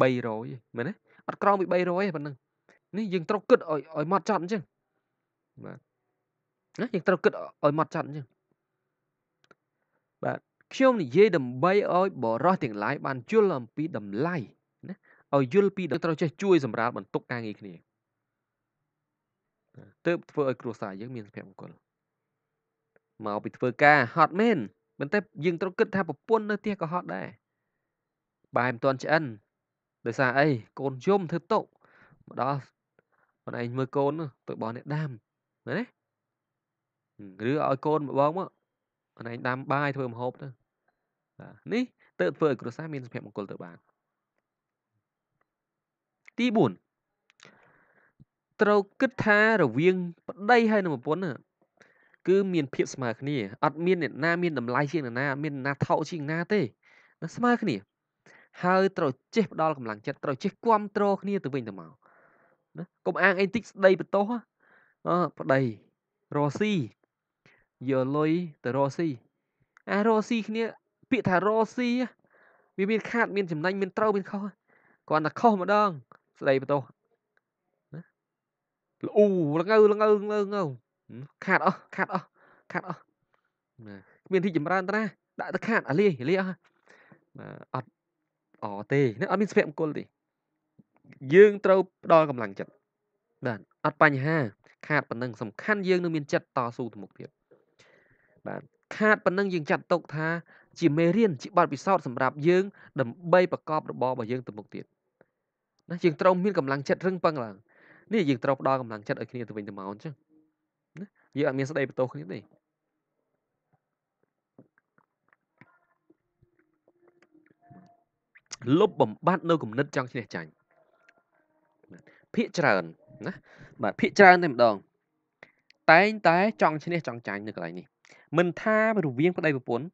300ទេមែនទេអត់ក្រោមពី300ទេប៉ុណ្ណឹងនេះយើងត្រូវគិតឲ្យឲ្យម៉ត់ចត់អញ្ចឹងបាទណាយើងត្រូវគិតឲ្យម៉ត់ចត់អញ្ចឹងបាទខ្ញុំនិយាយ ដើម្បីឲ្យ បរោះទាំងឡាយបានយល់អំពីតម្លៃណាឲ្យយល់ពីត្រូវចេះជួយ សម្រាលបន្ទុកការងារគ្នាទើបធ្វើឲ្យគ្រួសារយើងមានសុភមង្គលមកពីធ្វើការហត់មែនប៉ុន្តែយើងត្រូវគិត ថាប្រពន្ធនៅផ្ទះក៏ហត់ដែរបាយមិនទាន់ឆ្អិនដោយសារអីកូនយំធ្វើទុកមកដល់បងឯងមើលកូន ទៅបងអ្នកដាំណាឬឲ្យកូនមកបងមកបងឯងដាំបាយធ្វើម្ហូបទៅបាទនេះទៅធ្វើឲ្យគ្រួសារមានសុភមង្គលទៅបានទី4ត្រូវ គិតថារវាង ប្តីហើយនិងប្រពន្ធគឺមានភាពស្មើគ្នាអត់មានអ្នកណាមាន តម្លៃជាងអ្នកណាអត់មានអ្នកណាថោកជាងណា ទេណាស្មើគ្នាហើយត្រូវចេះផ្ដល់កម្លាំងចិត្តត្រូវចេះគ្រប់គ្រងគ្នាទៅវិញទៅមកណាកុំអាងអីតិចស្ដីបន្ទោសអឺប្តីរស់ស៊ីយកលុយទៅរស់ស៊ីអារស់ស៊ីគ្នា ពាក្យថារស់ស៊ីវាមាន ខាតមានចំណេញមានត្រូវមានខុសគ្រាន់តែខុសម្ដង ស្ដីបន្ទោសណាល្អូលងើលងើលងើខាតអស់ខាតអស់ខាតអស់ណាគ្មានទីចម្រើនតាណាដាក់ទៅខាតអាលីអាលីអស់បាទអត់អទេនឹងអត់មានសុភមង្គលទេយើងត្រូវផ្ដល់កម្លាំងចិត្តបាទអត់បញ្ហាខាតប៉ុណ្ណឹងសំខាន់យើងនឹងមានចិត្តតស៊ូទៅមុខទៀតបាទខាតប៉ុណ្ណឹងយើងចាត់ទុកថាជាមេរៀនជាបទពិសោធន៍សម្រាប់យើង ដើម្បីប្រកបរបររបស់យើងទៅមុខទៀតណាយើងត្រូវមានកម្លាំងចិត្តរឹងប៉ឹងឡើងនេះយើងត្រូវផ្ដល់កម្លាំងចិត្តឲ្យគ្នាទៅវិញទៅមកអញ្ចឹងណាយើងអត់មានស្ដីបន្ទោសគ្នាទេលុបបំបត្តិនៅគំនិតចង់ឈ្នះចាញ់ភាកច្រើនណាបាទភាកច្រើនតែម្ដង តែងតែចង់ឈ្នះចង់ចាញ់នៅកន្លែងនេះមិនថារវាងប្តីប្រពន្ធ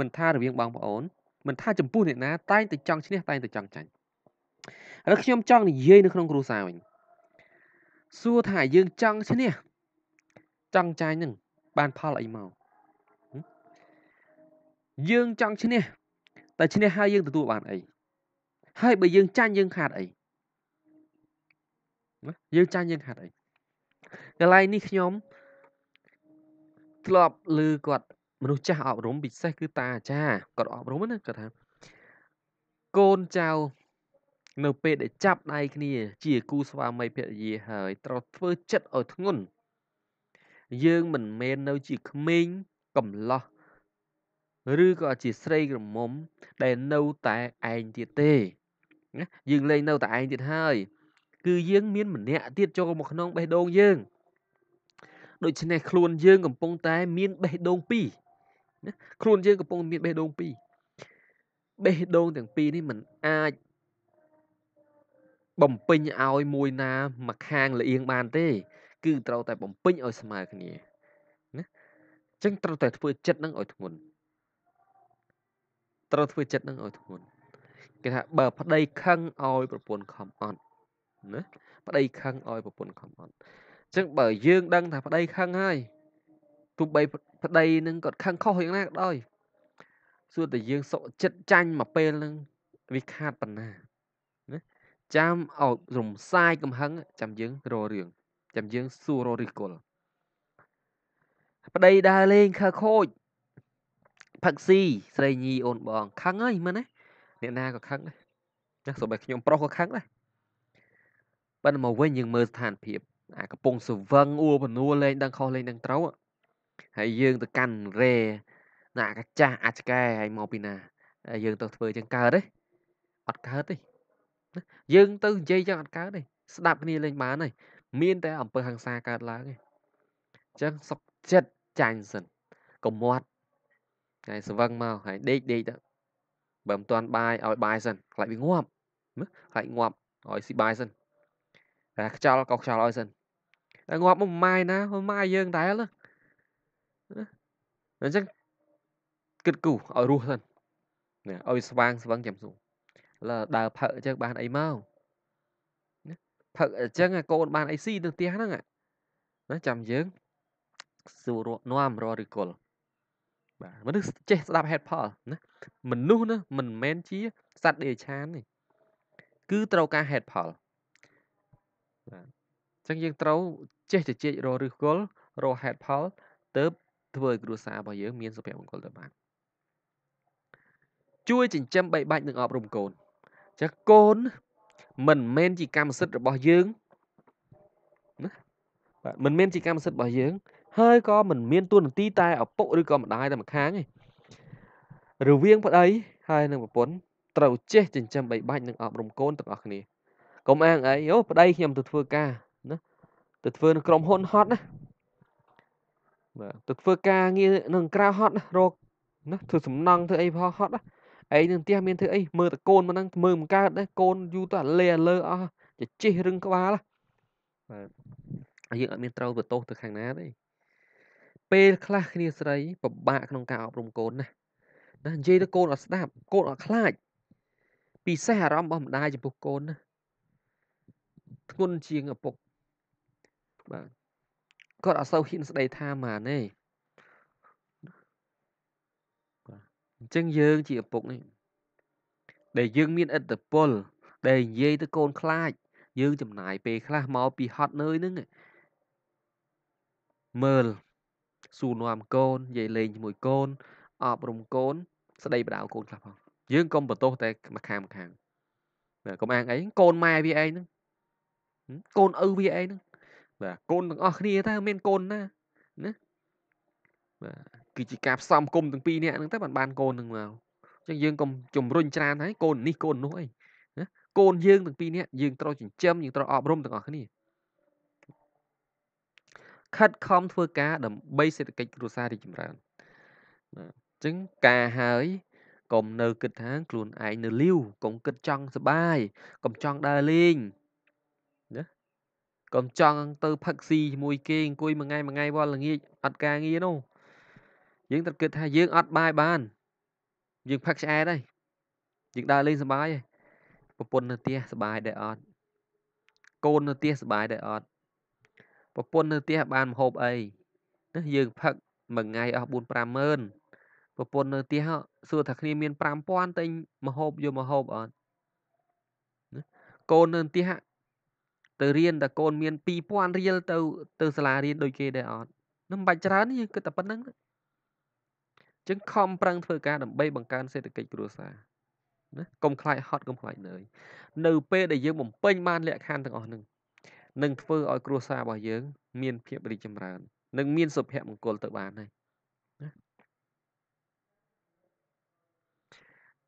មិនថារវាងបងប្អូនមិនថាចំពោះអ្នកណាតែងតែចង់ឈ្នះតែងតែចង់ចាញ់ហើយខ្ញុំចង់និយាយនៅក្នុងគ្រួសារវិញសួរថាយើងចង់ឈ្នះចង់ចាញ់នឹងបានផលអីមកយើងចង់ឈ្នះតែឈ្នះហើយយើងទទួលបានអីហើយបើយើងចាញ់យើងខាតអីយើងចាញ់យើងខាតអីកន្លែងនេះខ្ញុំធ្លាប់ឮគាត់មនុស្សចាស់អប់រំពិសេសគឺតាអាចារ្យគាត់អប់រំណាគាត់ថាកូនចៅនៅពេលដែលចាប់ដៃគ្នា ជាគូស្វាមីភរិយាហើយ ត្រូវធ្វើចិត្តឲ្យធ្ងន់យើងមិនមែននៅ ជាក្មេងកំឡោះឬក៏ជាស្រី ក្រមុំដែលនៅតែឯងទៀតទេណាយើងលែងនៅតែឯងទៀតហើយ គឺយើងមានម្នាក់ទៀតចូលមកក្នុងបេះដូងយើងដូច្នេះខ្លួនយើងកំពុងតែមានបេះដូងពីរណាខ្លួនយើងកំពុងមានបេះដូងពីរបេះដូងទាំងពីរនេះมันអាចបំពេញឲ្យមួយណាមួយខាងលៀងបាន ទេ គឺត្រូវតែ បំពេញឲ្យស្មើគ្នាណាអញ្ចឹងត្រូវតែ ធ្វើចិត្តនឹងឲ្យធ្ងន់ត្រូវធ្វើចិត្តនឹងឲ្យធ្ងន់គេថាបើប្តីខឹងឲ្យប្រពន្ធខំអត់ណាប្តីខឹងឲ្យប្រពន្ធខំអត់អញ្ចឹងបើយើងដឹង ថាប្តីខឹងហើយទោះបីប្តី នឹងគាត់ខឹងខុសយ៉ាងណាក៏ដោយសួរតែយើងសុខចិត្តចាញ់មកពេលហ្នឹងវាខាតប៉ុណ្ណាណាចាំឲ្យរំសាយកំហឹងចាំយើងរករឿងចាំយើងសួររករិះគល់ប្តីដើរលេងខើខូចផឹកស៊ីស្រីញីអូនបងខឹងហើយមែនណាអ្នកណាក៏ខឹងដែរណាសូម្បីខ្ញុំប្រុសក៏ខឹងដែរប៉ិនមកវិញយើងមើលស្ថានភាព អាកំពុងសវឹងអ៊ូបនួលលេងដឹងខុសលេងដឹងត្រូវហើយយើងទៅកាន់រេណាកាចាស់អាចកែហើយមកពីណា យើង ទៅធ្វើចឹងកើតទេអត់កើតទេយើងទៅនិយាយចឹងអត់កើតទេស្ដាប់គ្នាលេងបានហើយមានតែអំពើហិង្សាកើតឡើងឯងចឹងសុកចិត្តចាញ់សិនកុំមាត់ហើយស្វឹងមកហើយដេកដេកទៅបើមិនទាន់បាយឲ្យបាយសិនខ្លាចវាងាប់មើលខ្លាចងាប់ឲ្យស៊ីបាយសិនតែខ្យល់ក៏ខ្យល់ឲ្យសិនតែងាប់មកម៉ាយណាម៉ាយយើងតែលអញ្ចឹងគិតគូរឲ្យរស់សិនឲ្យស្វាងស្វឹងចាំសួរឥឡូវដើរផឹកអញ្ចឹងបានអីមកផឹកអញ្ចឹងកូនបានអីស៊ីទៅផ្ទះហ្នឹងណាចាំយើងសួររកនំរកឬគល់បាទមនុស្សចេះស្ដាប់ហេតុផលណាមនុស្សណាមិនមែនជាសត្វដេឆានទេគឺត្រូវការហេតុផលបាទអញ្ចឹងយើងត្រូវចេះជជែករកឫសគល់រកហេតុផលទៅធ្វើឲ្យគ្រួសាររបស់យើងមានសុភមង្គលទៅបានជួយចិញ្ចឹមបីបាច់និងអប់រំកូនចាកូនមិនមែនជាកម្មសិទ្ធិរបស់យើងណាបាទមិនមែនជាកម្មសិទ្ធិរបស់យើងហើយក៏មិនមានទួនាទីតែឪពុកឬក៏ម្ដាយតែម្ខាងទេរវាង ប្តីហើយនិងប្រពន្ធត្រូវចេះចិញ្ចឹមបីបាច់និងអប់រំកូនទាំងអស់គ្នាកុំអាងអីអូប្តីខ្ញុំទៅធ្វើការណាទៅធ្វើនៅក្រុមហ៊ុនហត់ណាបាទទៅធ្វើការងារនៅក្រៅហត់ណារកណាធ្វើសំណង់ធ្វើអីផងហត់ណាឯងនឹងផ្ទះមានធ្វើអីមើលតកូនមកហ្នឹងមើលមិនកើតដែរកូនយូរទៅលេលើអស់ចេះរឹងក្បាលបាទយើងអត់មានត្រូវបន្ទោសទៅខាងណាទេពេលខ្លះគ្នាស្រីពិបាកក្នុងការអប់រំកូនណាស់ណានិយាយទៅកូនអត់ស្ដាប់កូនអត់ខ្លាចពិសេសអារម្មណ៍របស់ម្ដាយចំពោះកូនណាធ្ងន់ជាងឪពុកបាទគាត់អត់សូវហ៊ានស្ដីថាម៉ានទេបាទអញ្ចឹងយើង ជាឪពុកនេះដែលយើង មានឥទ្ធិពលដែលនិយាយទៅកូន ខ្លាច យើងចំណាយពេលខ្លះមកពីហត់នឿយហ្នឹងមើលសួរនាំកូននិយាយលេងជាមួយកូនអប់រំកូន ស្ដីបដៅកូនខ្លះផងយើងកុំបន្ទោសតែម្ខាងម្ខាងបាទកុំអាងអីកូនម៉ែវាឯងហ្នឹងកូនឪវាឯងហ្នឹងបាទកូនទាំងអស់គ្នាតើមានកូនណាណាបាទគឺជាការផ្សំគុំទាំងពីរនាក់ហ្នឹងទៅបានបានកូនហ្នឹងមកអញ្ចឹងយើងកុំជំរុញច្រើនហើយកូននេះកូននោះអីណាកូនយើងទាំងពីរនាក់យើងត្រូវចិញ្ចឹមយើងត្រូវអប់រំទាំងអស់គ្នាខិតខំធ្វើការដើម្បីសេដ្ឋកិច្ចគ្រួសាររីកចម្រើនបាទអញ្ចឹងការហើយកុំនៅគិតថាខ្លួនឯងនៅលីវកុំគិតចង់សបាយកុំចង់ដើរលេងណាកុំចង់ទៅផឹកស៊ីជាមួយគេអង្គុយមួយថ្ងៃមួយថ្ងៃវល់ល្ងាចអត់ការងារនោះយើងត្រូវគិតថាយើងអត់បាយបាន យើងផឹកឆ្អែតហើយយើងដើរលេងសបាយហើយប្រពន្ធនៅផ្ទះសបាយដែរអត់កូននៅផ្ទះសបាយដែរអត់ប្រពន្ធនៅផ្ទះបានម្ហូបអីណាយើងផឹកមួយថ្ងៃអស់4 50000ប្រពន្ធនៅផ្ទះសួរថាគ្នាមាន5000ទិញម្ហូបយកមកហូបអត់កូននៅផ្ទះទៅរៀនតើកូន មាន2000រៀលទៅទៅសាលារៀនដូចគេដែរអត់នឹងបាច់ច្រើនយើងគិតតែប៉ុណ្្នឹងចឹងខំប្រឹងធ្វើការដើម្បីបង្កើនសេដ្ឋកិច្ចគ្រួសារណាកុំខ្លាចហត់កុំខ្លាចនឿយនៅពេលដែលយើងបំពេញបានលក្ខខណ្ឌទាំងអស់ហ្នឹងនឹងធ្វើឲ្យគ្រួសាររបស់យើងមានភាពរីកចម្រើននិងមានសុភមង្គលទៅបានហើយ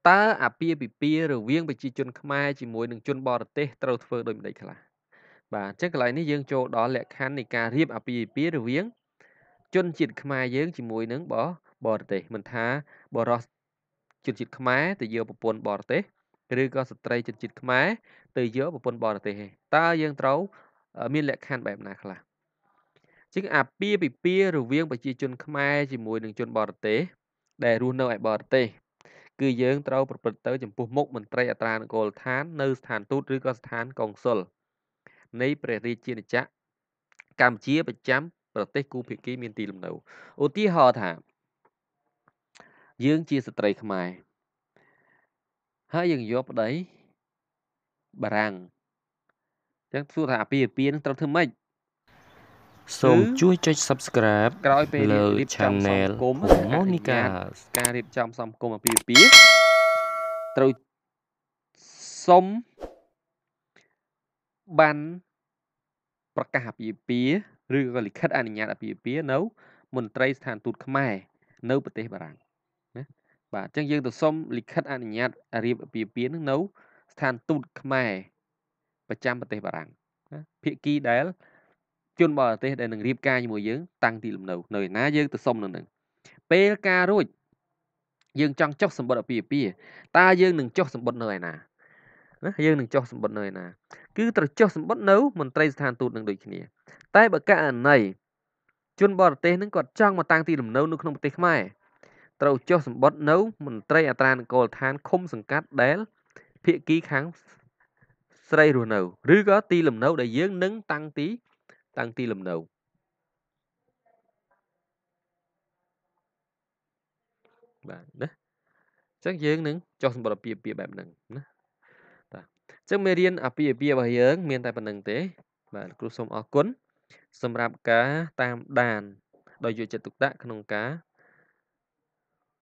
តើអាពាហ៍ពិពាហ៍រវាងប្រជាជនខ្មែរជាមួយនឹងជនបរទេសត្រូវធ្វើដោយម្ដេចខ្លះបាទអញ្ចឹងកន្លែងនេះយើង ចូលដល់លក្ខខណ្ឌនៃការរៀបអាពាហ៍ពិពាហ៍រវាងជនជាតិខ្មែរយើងជាមួយនឹងបរបរទេសមិនថាបរោះជនជាតិខ្មែរទៅយកប្រពន្ធបរទេសឬក៏ស្ត្រីជនជាតិខ្មែរទៅយកប្រពន្ធបរទេសទេ តើយើងត្រូវមានលក្ខខណ្ឌបែបណាខ្លះជាងអាពាពិពារវាង ប្រជាជនខ្មែរជាមួយនឹងជនបរទេសដែលរស់នៅឯបរទេសគឺ យើងត្រូវប្រព្រឹត្តទៅចំពោះមុខមន្ត្រីអត្រានុកូលដ្ឋាននៅស្ថានទូតឬក៏ស្ថានកុងស៊ុលនៃ ព្រះរាជាណាចក្រកម្ពុជាប្រចាំប្រទេសគូភាគីមានទីលំនៅឧទាហរណ៍ថាយើងជាស្ត្រីខ្មែរហើយយើងយកប្តីបារាំងចឹងសួរថាអាពាហ៍ពិពាហ៍នឹងត្រូវធ្វើម៉េចសូមជួយចុច Subscribe ក្រោយពេលរៀបចំ Channel Monica ការរៀបចំសំគមអាពាហ៍ពិពាហ៍ត្រូវសុំបាន ប្រកាសអាពាហ៍ពិពាហ៍ឬក៏លិខិតអនុញ្ញាតអាពាហ៍ពិពាហ៍នៅមន្ត្រីស្ថានទូតខ្មែរនៅប្រទេសបារាំងណាបាទអញ្ចឹងយើងទៅសុំលិខិត អនុញ្ញាតរៀបអាពាហ៍ពិពាហ៍នឹងនៅស្ថានទូតខ្មែរប្រចាំប្រទេស បារាំងណាភាគីដែល ជនបរទេសដែលនឹងរៀបការជាមួយយើង តាំងទីលំនៅនៅឯណាយើងទៅសុំនឹងនឹងពេលការរួចយើងចង់ចុះសម្បត្តិអពាហ៍ពាហ៍តើយើងនឹងចុះសម្បត្តិនៅឯណាណាយើងនឹងចុះសម្បត្តិនៅឯណាគឺត្រូវចុះសម្បត្តិនៅមន្ត្រីស្ថានទូតនឹងដូចគ្នា តែបើករណីជនបរទេសនឹងគាត់ចង់មកតាំងទីលំនៅនៅក្នុងប្រទេសខ្មែរត្រូវចុះសម្បត្តិនៅ មន្ត្រី អត្រានគរឋានឃុំសង្កាត់ដែលភាគីខាងស្រីរស់នៅឬក៏ទីលំនៅដែលយើងនឹងតាំងទី តាំងទីលំនៅបាទណាអញ្ចឹងយើងនឹងចោះសម្បត្តិពាក្យពាក្យបែបហ្នឹងណាបាទអញ្ចឹងមេរៀនអាពាហ៍ពិពាហ៍របស់យើង មានតែប៉ុណ្្នឹងទេ បាទគ្រូសូមអរគុណសម្រាប់ការ តាមដានដោយយកចិត្តទុកដាក់ក្នុងការ